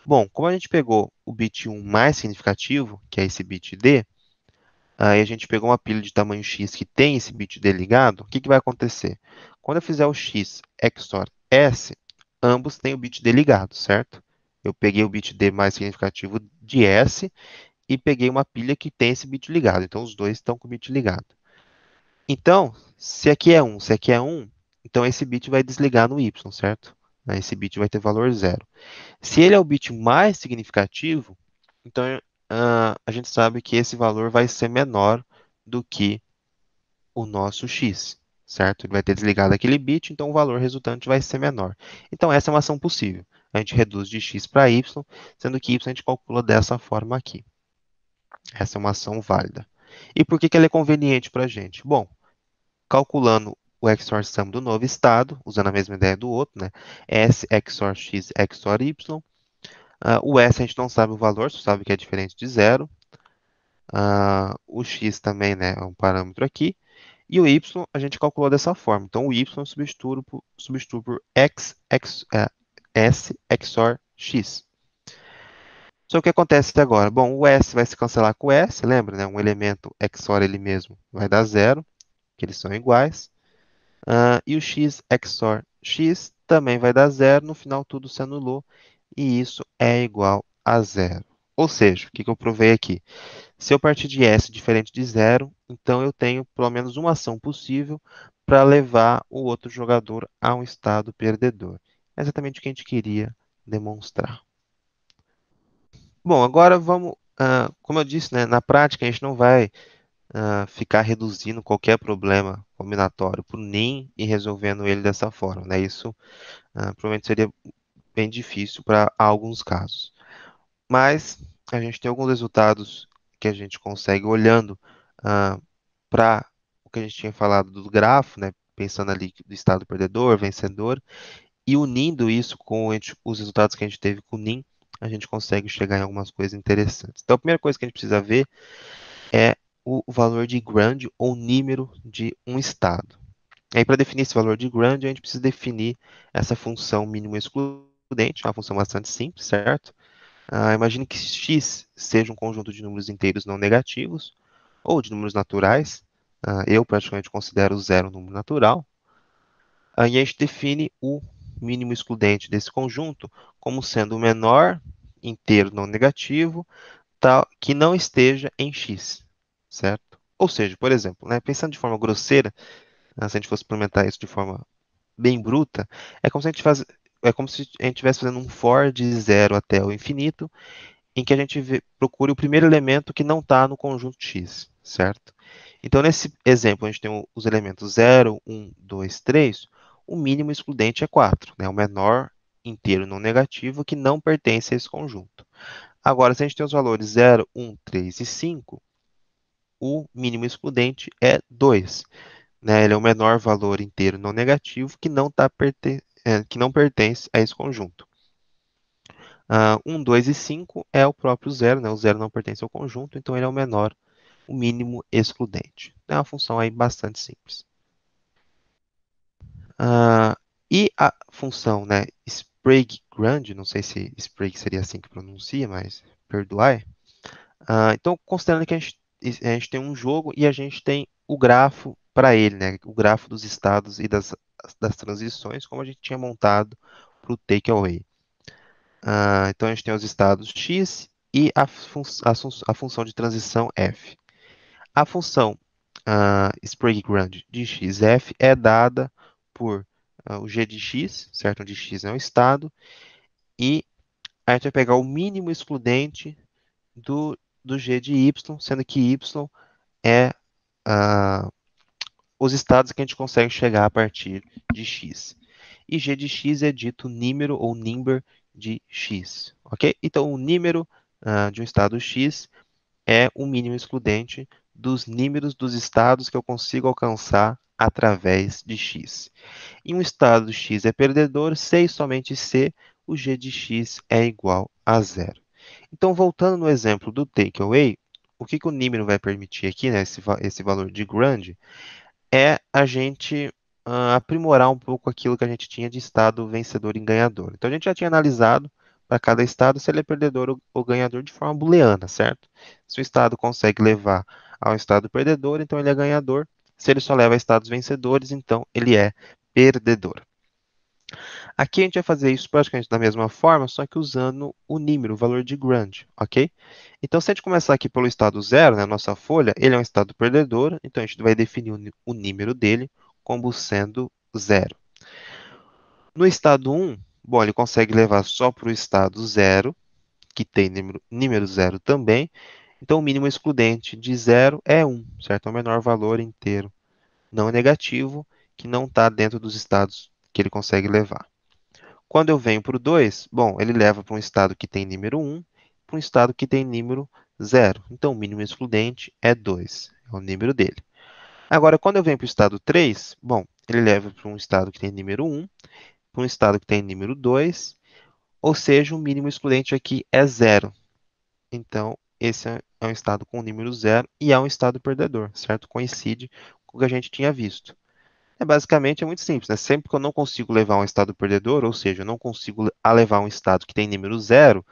[SPEAKER 1] Bom, como a gente pegou o bit 1 mais significativo, que é esse bit D, aí a gente pegou uma pilha de tamanho X que tem esse bit D ligado, o que, que vai acontecer? Quando eu fizer o X XOR S, ambos têm o bit D ligado, certo? Eu peguei o bit D mais significativo de S e peguei uma pilha que tem esse bit ligado. Então, os dois estão com o bit ligado. Então, se aqui é 1, se aqui é 1, então esse bit vai desligar no Y, certo? Né? Esse bit vai ter valor zero. Se ele é o bit mais significativo, então uh, a gente sabe que esse valor vai ser menor do que o nosso x, certo? Ele vai ter desligado aquele bit, então o valor resultante vai ser menor. Então essa é uma ação possível. A gente reduz de x para y, sendo que y a gente calcula dessa forma aqui. Essa é uma ação válida. E por que, que ela é conveniente para a gente? Bom, calculando o XOR sum do novo estado, usando a mesma ideia do outro, né? S XOR X XOR Y. Uh, o S a gente não sabe o valor, só sabe que é diferente de zero. Uh, o X também né, é um parâmetro aqui. E o Y a gente calculou dessa forma. Então, o Y substitui por, substitui por X, X, uh, S XOR X. Só o que acontece agora? Bom, o S vai se cancelar com o S, lembra? Né? Um elemento XOR ele mesmo vai dar zero, que eles são iguais. Uh, e o x XOR x também vai dar zero, no final tudo se anulou, e isso é igual a zero. Ou seja, o que, que eu provei aqui? Se eu partir de S diferente de zero, então eu tenho pelo menos uma ação possível para levar o outro jogador a um estado perdedor. É exatamente o que a gente queria demonstrar. Bom, agora vamos, uh, como eu disse, né, na prática a gente não vai uh, ficar reduzindo qualquer problema combinatório por NIM e resolvendo ele dessa forma. Né? Isso uh, provavelmente seria bem difícil para alguns casos. Mas a gente tem alguns resultados que a gente consegue olhando uh, ah, para o que a gente tinha falado do grafo, né? pensando ali do estado perdedor, vencedor, e unindo isso com os resultados que a gente teve com o NIM, a gente consegue chegar em algumas coisas interessantes. Então, a primeira coisa que a gente precisa ver é o valor de grande ou número de um estado. E aí, para definir esse valor de grande, a gente precisa definir essa função mínimo excludente, uma função bastante simples, certo? Ah, imagine que x seja um conjunto de números inteiros não negativos, ou de números naturais. Ah, eu praticamente considero zero um número natural. Aí ah, e a gente define o mínimo excludente desse conjunto como sendo o menor inteiro não negativo tal, que não esteja em x certo? Ou seja, por exemplo, né, pensando de forma grosseira, né, se a gente fosse implementar isso de forma bem bruta, é como se a gente faz, é como se a gente estivesse fazendo um for de zero até o infinito, em que a gente vê, procure o primeiro elemento que não está no conjunto X, certo? Então, nesse exemplo, a gente tem os elementos 0, 1, 2, 3, o mínimo excludente é 4, né? o menor inteiro não negativo que não pertence a esse conjunto. Agora, se a gente tem os valores 0, 1, 3 e 5, o mínimo excludente é 2. Né? Ele é o menor valor inteiro não negativo que não, tá perten é, que não pertence a esse conjunto. Uh, 1, 2 e 5 é o próprio zero, né? o zero não pertence ao conjunto, então ele é o menor, o mínimo excludente. É uma função aí bastante simples. Uh, e a função né, Sprague-Grand, não sei se Sprague seria assim que pronuncia, mas perdoai. Uh, então, considerando que a gente a gente tem um jogo e a gente tem o grafo para ele, né? O grafo dos estados e das, das transições, como a gente tinha montado para o takeaway. Uh, ah, então a gente tem os estados x e a, fun a, fun a função de transição f. A função uh, ah, sprig grande de xf é dada por uh, o g de x, certo? Onde x é o estado, e a gente vai pegar o mínimo excludente do do G de Y, sendo que Y é uh, os estados que a gente consegue chegar a partir de X. E G de X é dito número ou number de X, ok? Então, o número uh, ah, de um estado X é o mínimo excludente dos números dos estados que eu consigo alcançar através de x. Em um estado x é perdedor, se e somente se o g de x é igual a zero. Então, voltando no exemplo do takeaway, o que, que o Nimino vai permitir aqui, né, esse, esse valor de grande, é a gente uh, aprimorar um pouco aquilo que a gente tinha de estado vencedor e ganhador. Então, a gente já tinha analisado para cada estado se ele é perdedor ou, ou ganhador de forma booleana, certo? Se o estado consegue levar ao estado perdedor, então ele é ganhador. Se ele só leva a estados vencedores, então ele é perdedor. Aqui a gente vai fazer isso praticamente da mesma forma, só que usando o número, o valor de grande, ok? Então, se a gente começar aqui pelo estado zero, né, nossa folha, ele é um estado perdedor, então a gente vai definir o número dele como sendo zero. No estado 1, um, bom, ele consegue levar só para o estado zero, que tem número, número zero também, então o mínimo excludente de zero é 1, um, certo? É o menor valor inteiro não negativo, que não está dentro dos estados que ele consegue levar. Quando eu venho para o 2, bom, ele leva para um estado que tem número 1, um, para um estado que tem número 0. Então, o mínimo excludente é 2, é o número dele. Agora, quando eu venho para o estado 3, bom, ele leva para um estado que tem número 1, um, para um estado que tem número 2, ou seja, o mínimo excludente aqui é 0. Então, esse é um estado com número 0 e é um estado perdedor, certo? Coincide com o que a gente tinha visto. É basicamente é muito simples, né? Sempre que eu não consigo levar um estado perdedor, ou seja, eu não consigo levar um estado que tem número zero,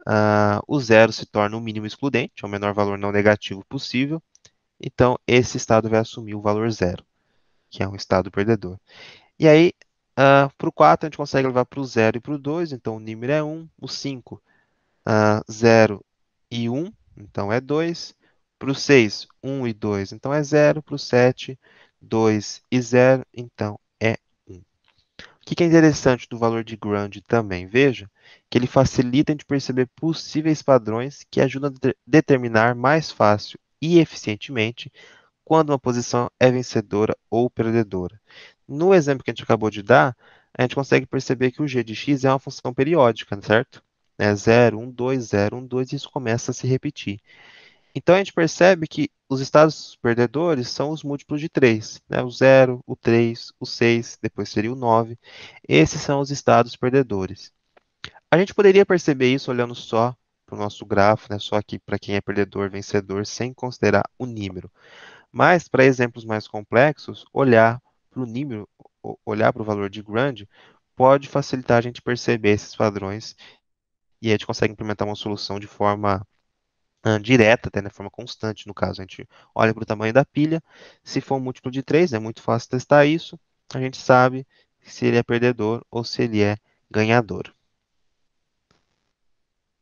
[SPEAKER 1] uh, o zero se torna o mínimo excludente, é o menor valor não negativo possível. Então, esse estado vai assumir o valor zero, que é um estado perdedor. E aí, uh, para o 4, a gente consegue levar para o 0 e para o 2, então o número é 1. O 5, uh, 0 e 1, então é 2. Para o 6, 1 e 2, então é 0. Para o 7, 2 e 0, então é 1. O que é interessante do valor de ground também? Veja que ele facilita a gente perceber possíveis padrões que ajudam a determinar mais fácil e eficientemente quando uma posição é vencedora ou perdedora. No exemplo que a gente acabou de dar, a gente consegue perceber que o g de x é uma função periódica, certo? É 0, 1, 2, 0, 1, 2, e isso começa a se repetir. Então a gente percebe que os estados perdedores são os múltiplos de 3, né? o 0, o 3, o 6, depois seria o 9. Esses são os estados perdedores. A gente poderia perceber isso olhando só para o nosso grafo, né? só aqui para quem é perdedor, vencedor, sem considerar o número. Mas, para exemplos mais complexos, olhar para o número, olhar para o valor de grande, pode facilitar a gente perceber esses padrões e a gente consegue implementar uma solução de forma ah, direta, até na né, forma constante, no caso. A gente olha para o tamanho da pilha. Se for um múltiplo de 3, é muito fácil testar isso. A gente sabe se ele é perdedor ou se ele é ganhador.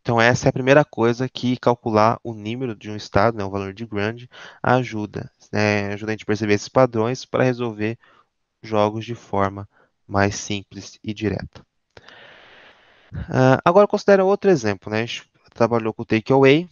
[SPEAKER 1] Então, essa é a primeira coisa que calcular o número de um estado, né, o valor de grande, ajuda. Né, ajuda a gente a perceber esses padrões para resolver jogos de forma mais simples e direta. Uh, agora, considera outro exemplo. Né? A gente trabalhou com o takeaway,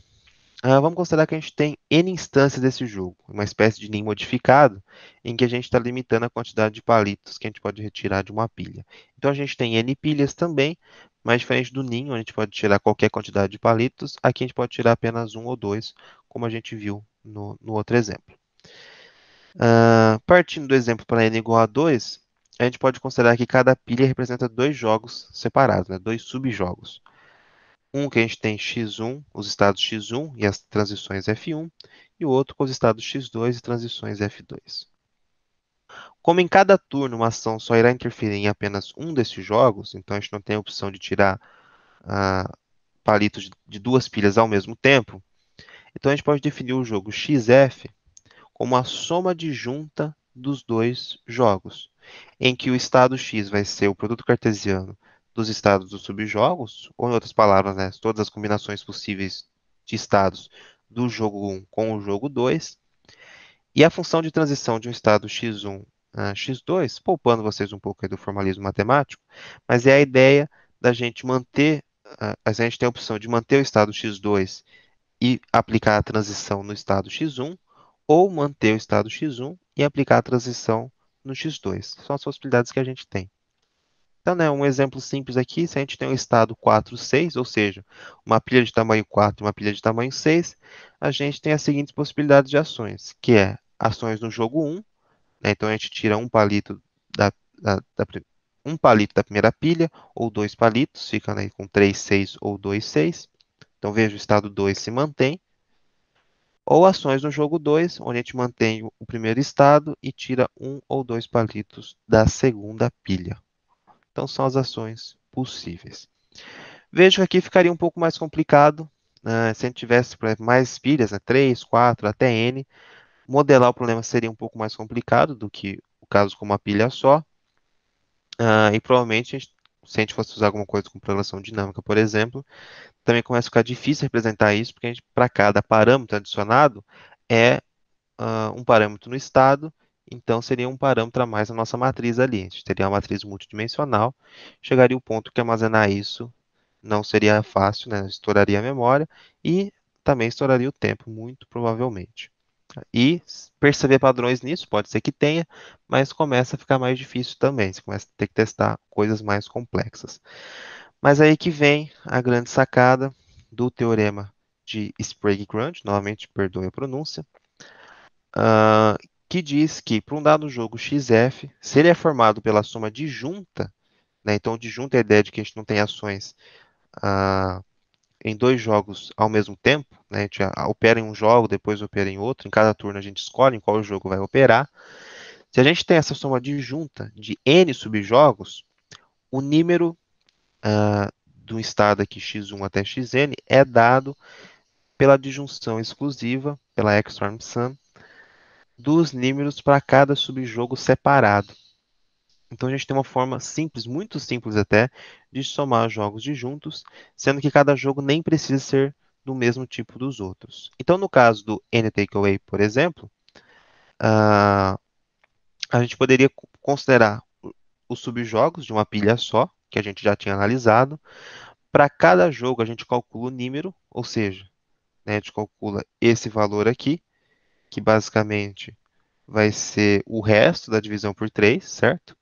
[SPEAKER 1] Uh, vamos considerar que a gente tem N instâncias desse jogo, uma espécie de NIM modificado, em que a gente está limitando a quantidade de palitos que a gente pode retirar de uma pilha. Então a gente tem N pilhas também, mas diferente do NIM, onde a gente pode tirar qualquer quantidade de palitos, aqui a gente pode tirar apenas um ou dois, como a gente viu no, no outro exemplo. Uh, partindo do exemplo para N igual a 2, a gente pode considerar que cada pilha representa dois jogos separados, né, dois subjogos. Um que a gente tem x1, os estados x1 e as transições f1, e o outro com os estados x2 e transições f2. Como em cada turno uma ação só irá interferir em apenas um desses jogos, então a gente não tem a opção de tirar ah, palitos de duas pilhas ao mesmo tempo, então a gente pode definir o jogo xf como a soma disjunta dos dois jogos, em que o estado x vai ser o produto cartesiano dos estados dos subjogos, ou em outras palavras, né, todas as combinações possíveis de estados do jogo 1 com o jogo 2, e a função de transição de um estado x1 a x2, poupando vocês um pouco do formalismo matemático, mas é a ideia da gente manter, ah, a gente tem a opção de manter o estado x2 e aplicar a transição no estado x1, ou manter o estado x1 e aplicar a transição no x2. São as possibilidades que a gente tem. Então, né, um exemplo simples aqui, se a gente tem um estado 4, 6, ou seja, uma pilha de tamanho 4 e uma pilha de tamanho 6, a gente tem as seguintes possibilidades de ações, que é ações no jogo 1, né, então a gente tira um palito da, da, da, um palito da primeira pilha, ou dois palitos, ficando né, aí com 3, 6 ou 2, 6. Então veja o estado 2 se mantém. Ou ações no jogo 2, onde a gente mantém o primeiro estado e tira um ou dois palitos da segunda pilha. Então, são as ações possíveis. Vejo que aqui ficaria um pouco mais complicado né, se a gente tivesse mais pilhas, né, 3, 4, até N. Modelar o problema seria um pouco mais complicado do que o caso com uma pilha só. Uh, e provavelmente, a gente, se a gente fosse usar alguma coisa com progressão dinâmica, por exemplo, também começa a ficar difícil representar isso, porque para cada parâmetro adicionado é uh, um parâmetro no estado então, seria um parâmetro a mais na nossa matriz ali. A gente teria uma matriz multidimensional, chegaria o ponto que armazenar isso não seria fácil, né? estouraria a memória e também estouraria o tempo, muito provavelmente. E perceber padrões nisso, pode ser que tenha, mas começa a ficar mais difícil também, você começa a ter que testar coisas mais complexas. Mas aí que vem a grande sacada do teorema de Sprague-Grund, novamente perdoe a pronúncia, uh, que diz que para um dado jogo XF, se ele é formado pela soma disjunta, né, então disjunta é a ideia de que a gente não tem ações ah, em dois jogos ao mesmo tempo, né, a gente opera em um jogo, depois opera em outro, em cada turno a gente escolhe em qual jogo vai operar. Se a gente tem essa soma disjunta de n subjogos, o número ah, do estado aqui x1 até xn é dado pela disjunção exclusiva, pela extra arm sum, dos números para cada subjogo separado. Então a gente tem uma forma simples, muito simples até, de somar jogos disjuntos, sendo que cada jogo nem precisa ser do mesmo tipo dos outros. Então no caso do N Takeaway, por exemplo, uh, a gente poderia considerar os subjogos de uma pilha só, que a gente já tinha analisado. Para cada jogo a gente calcula o número, ou seja, né, a gente calcula esse valor aqui que basicamente vai ser o resto da divisão por 3, certo?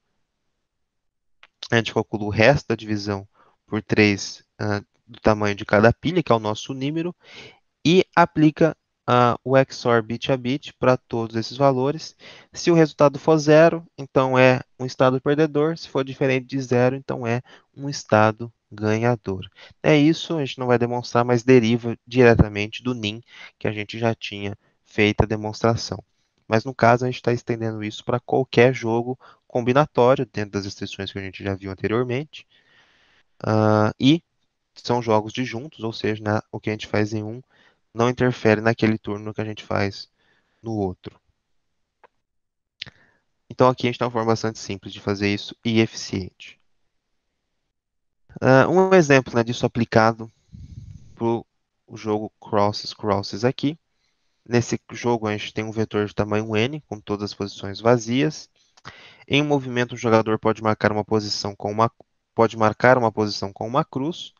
[SPEAKER 1] A gente calcula o resto da divisão por 3 uh, ah, do tamanho de cada pilha, que é o nosso número, e aplica uh, o XOR bit a bit para todos esses valores. Se o resultado for zero, então é um estado perdedor. Se for diferente de zero, então é um estado ganhador. É isso, a gente não vai demonstrar, mas deriva diretamente do NIM que a gente já tinha feita a demonstração. Mas no caso, a gente está estendendo isso para qualquer jogo combinatório, dentro das restrições que a gente já viu anteriormente. Uh, e são jogos de juntos, ou seja, né, o que a gente faz em um não interfere naquele turno que a gente faz no outro. Então aqui a gente tem uma forma bastante simples de fazer isso e eficiente. Uh, um exemplo né, disso aplicado para o jogo Crosses Crosses aqui Nesse jogo, a gente tem um vetor de tamanho n, com todas as posições vazias. Em um movimento, o jogador pode marcar uma posição com uma pode marcar uma posição com uma cruz,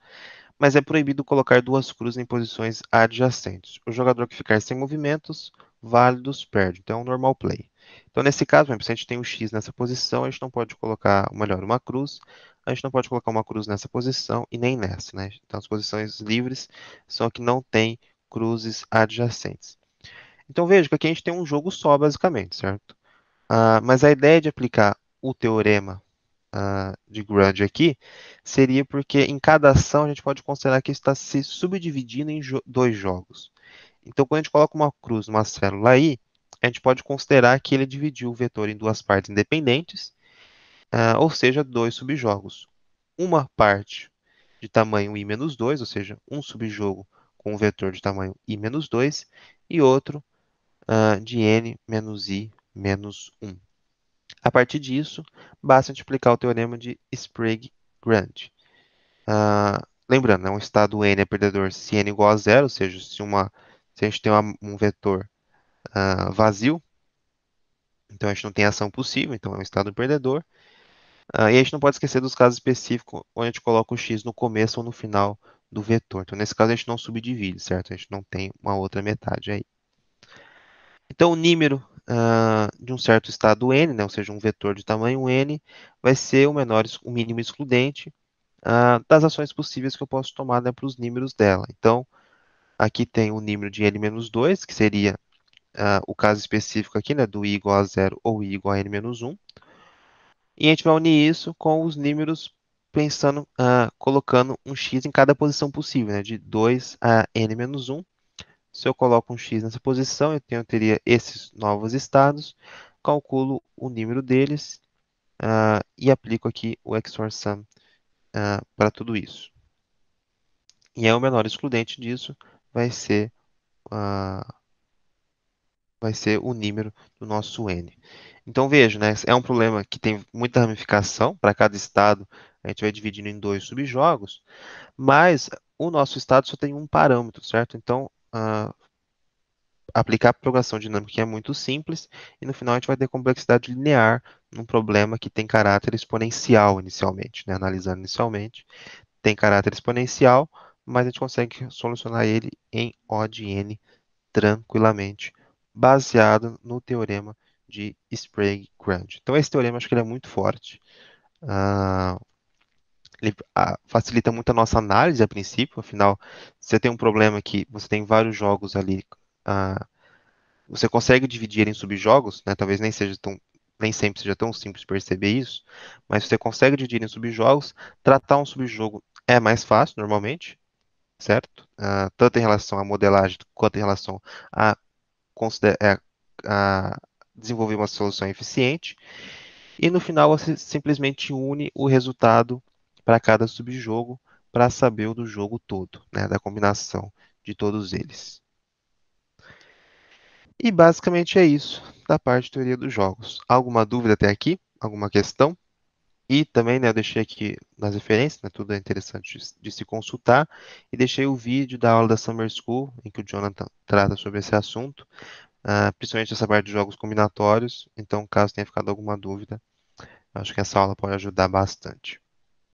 [SPEAKER 1] mas é proibido colocar duas cruzes em posições adjacentes. O jogador que ficar sem movimentos válidos perde. Então, é um normal play. Então, nesse caso, se a gente tem um X nessa posição, a gente não pode colocar, melhor, uma cruz, a gente não pode colocar uma cruz nessa posição e nem nessa, né? Então, as posições livres são que não tem cruzes adjacentes. Então veja que aqui a gente tem um jogo só, basicamente, certo? Ah, mas a ideia de aplicar o teorema ah, de Grande aqui seria porque em cada ação a gente pode considerar que está se subdividindo em jo dois jogos. Então, quando a gente coloca uma cruz numa célula aí, a gente pode considerar que ele dividiu o vetor em duas partes independentes, ah, ou seja, dois subjogos. Uma parte de tamanho i menos 2, ou seja, um subjogo com um vetor de tamanho i menos 2, e outro uh, de n menos i menos 1. A partir disso, basta multiplicar o teorema de Sprague-Grant. Uh, lembrando, é um estado n é perdedor se n é igual a zero, ou seja, se, uma, se a gente tem uma, um vetor uh, vazio, então a gente não tem ação possível, então é um estado perdedor. Uh, e a gente não pode esquecer dos casos específicos onde a gente coloca o x no começo ou no final do vetor. Então, nesse caso, a gente não subdivide, certo? A gente não tem uma outra metade aí. Então, o número uh, ah, de um certo estado n, né, ou seja, um vetor de tamanho n, vai ser o menor, o mínimo excludente uh, das ações possíveis que eu posso tomar né, para os números dela. Então, aqui tem o número de n-2, que seria uh, o caso específico aqui, né, do i igual a zero ou i igual a n-1. E a gente vai unir isso com os números pensando, colocando um x em cada posição possível, né, de 2 a n-1. Se eu coloco um x nessa posição, eu teria esses novos estados, calculo o número deles uh, e aplico aqui o XOR sum uh, para tudo isso. E aí o menor excludente disso vai ser, uh, vai ser o número do nosso n. Então veja, né, é um problema que tem muita ramificação, para cada estado a gente vai dividindo em dois subjogos, mas o nosso estado só tem um parâmetro, certo? Então uh, aplicar programação dinâmica que é muito simples, e no final a gente vai ter complexidade linear num problema que tem caráter exponencial inicialmente, né? analisando inicialmente, tem caráter exponencial, mas a gente consegue solucionar ele em O de N tranquilamente, baseado no teorema de sprague grand Então esse teorema acho que ele é muito forte, uh, ele ah, facilita muito a nossa análise a princípio, afinal, você tem um problema que você tem vários jogos ali, ah, você consegue dividir em subjogos, né? Talvez nem seja tão nem sempre seja tão simples perceber isso, mas você consegue dividir em subjogos, tratar um subjogo é mais fácil normalmente, certo? Uh, tanto em relação à modelagem quanto em relação a, é, a, desenvolver uma solução eficiente. E no final você simplesmente une o resultado para cada subjogo para saber o do jogo todo, né, da combinação de todos eles. E basicamente é isso da parte de teoria dos jogos. Alguma dúvida até aqui? Alguma questão? E também né, eu deixei aqui nas referências, né, tudo é interessante de, se consultar, e deixei o vídeo da aula da Summer School, em que o Jonathan trata sobre esse assunto, uh, principalmente essa parte de jogos combinatórios. Então, caso tenha ficado alguma dúvida, acho que essa aula pode ajudar bastante.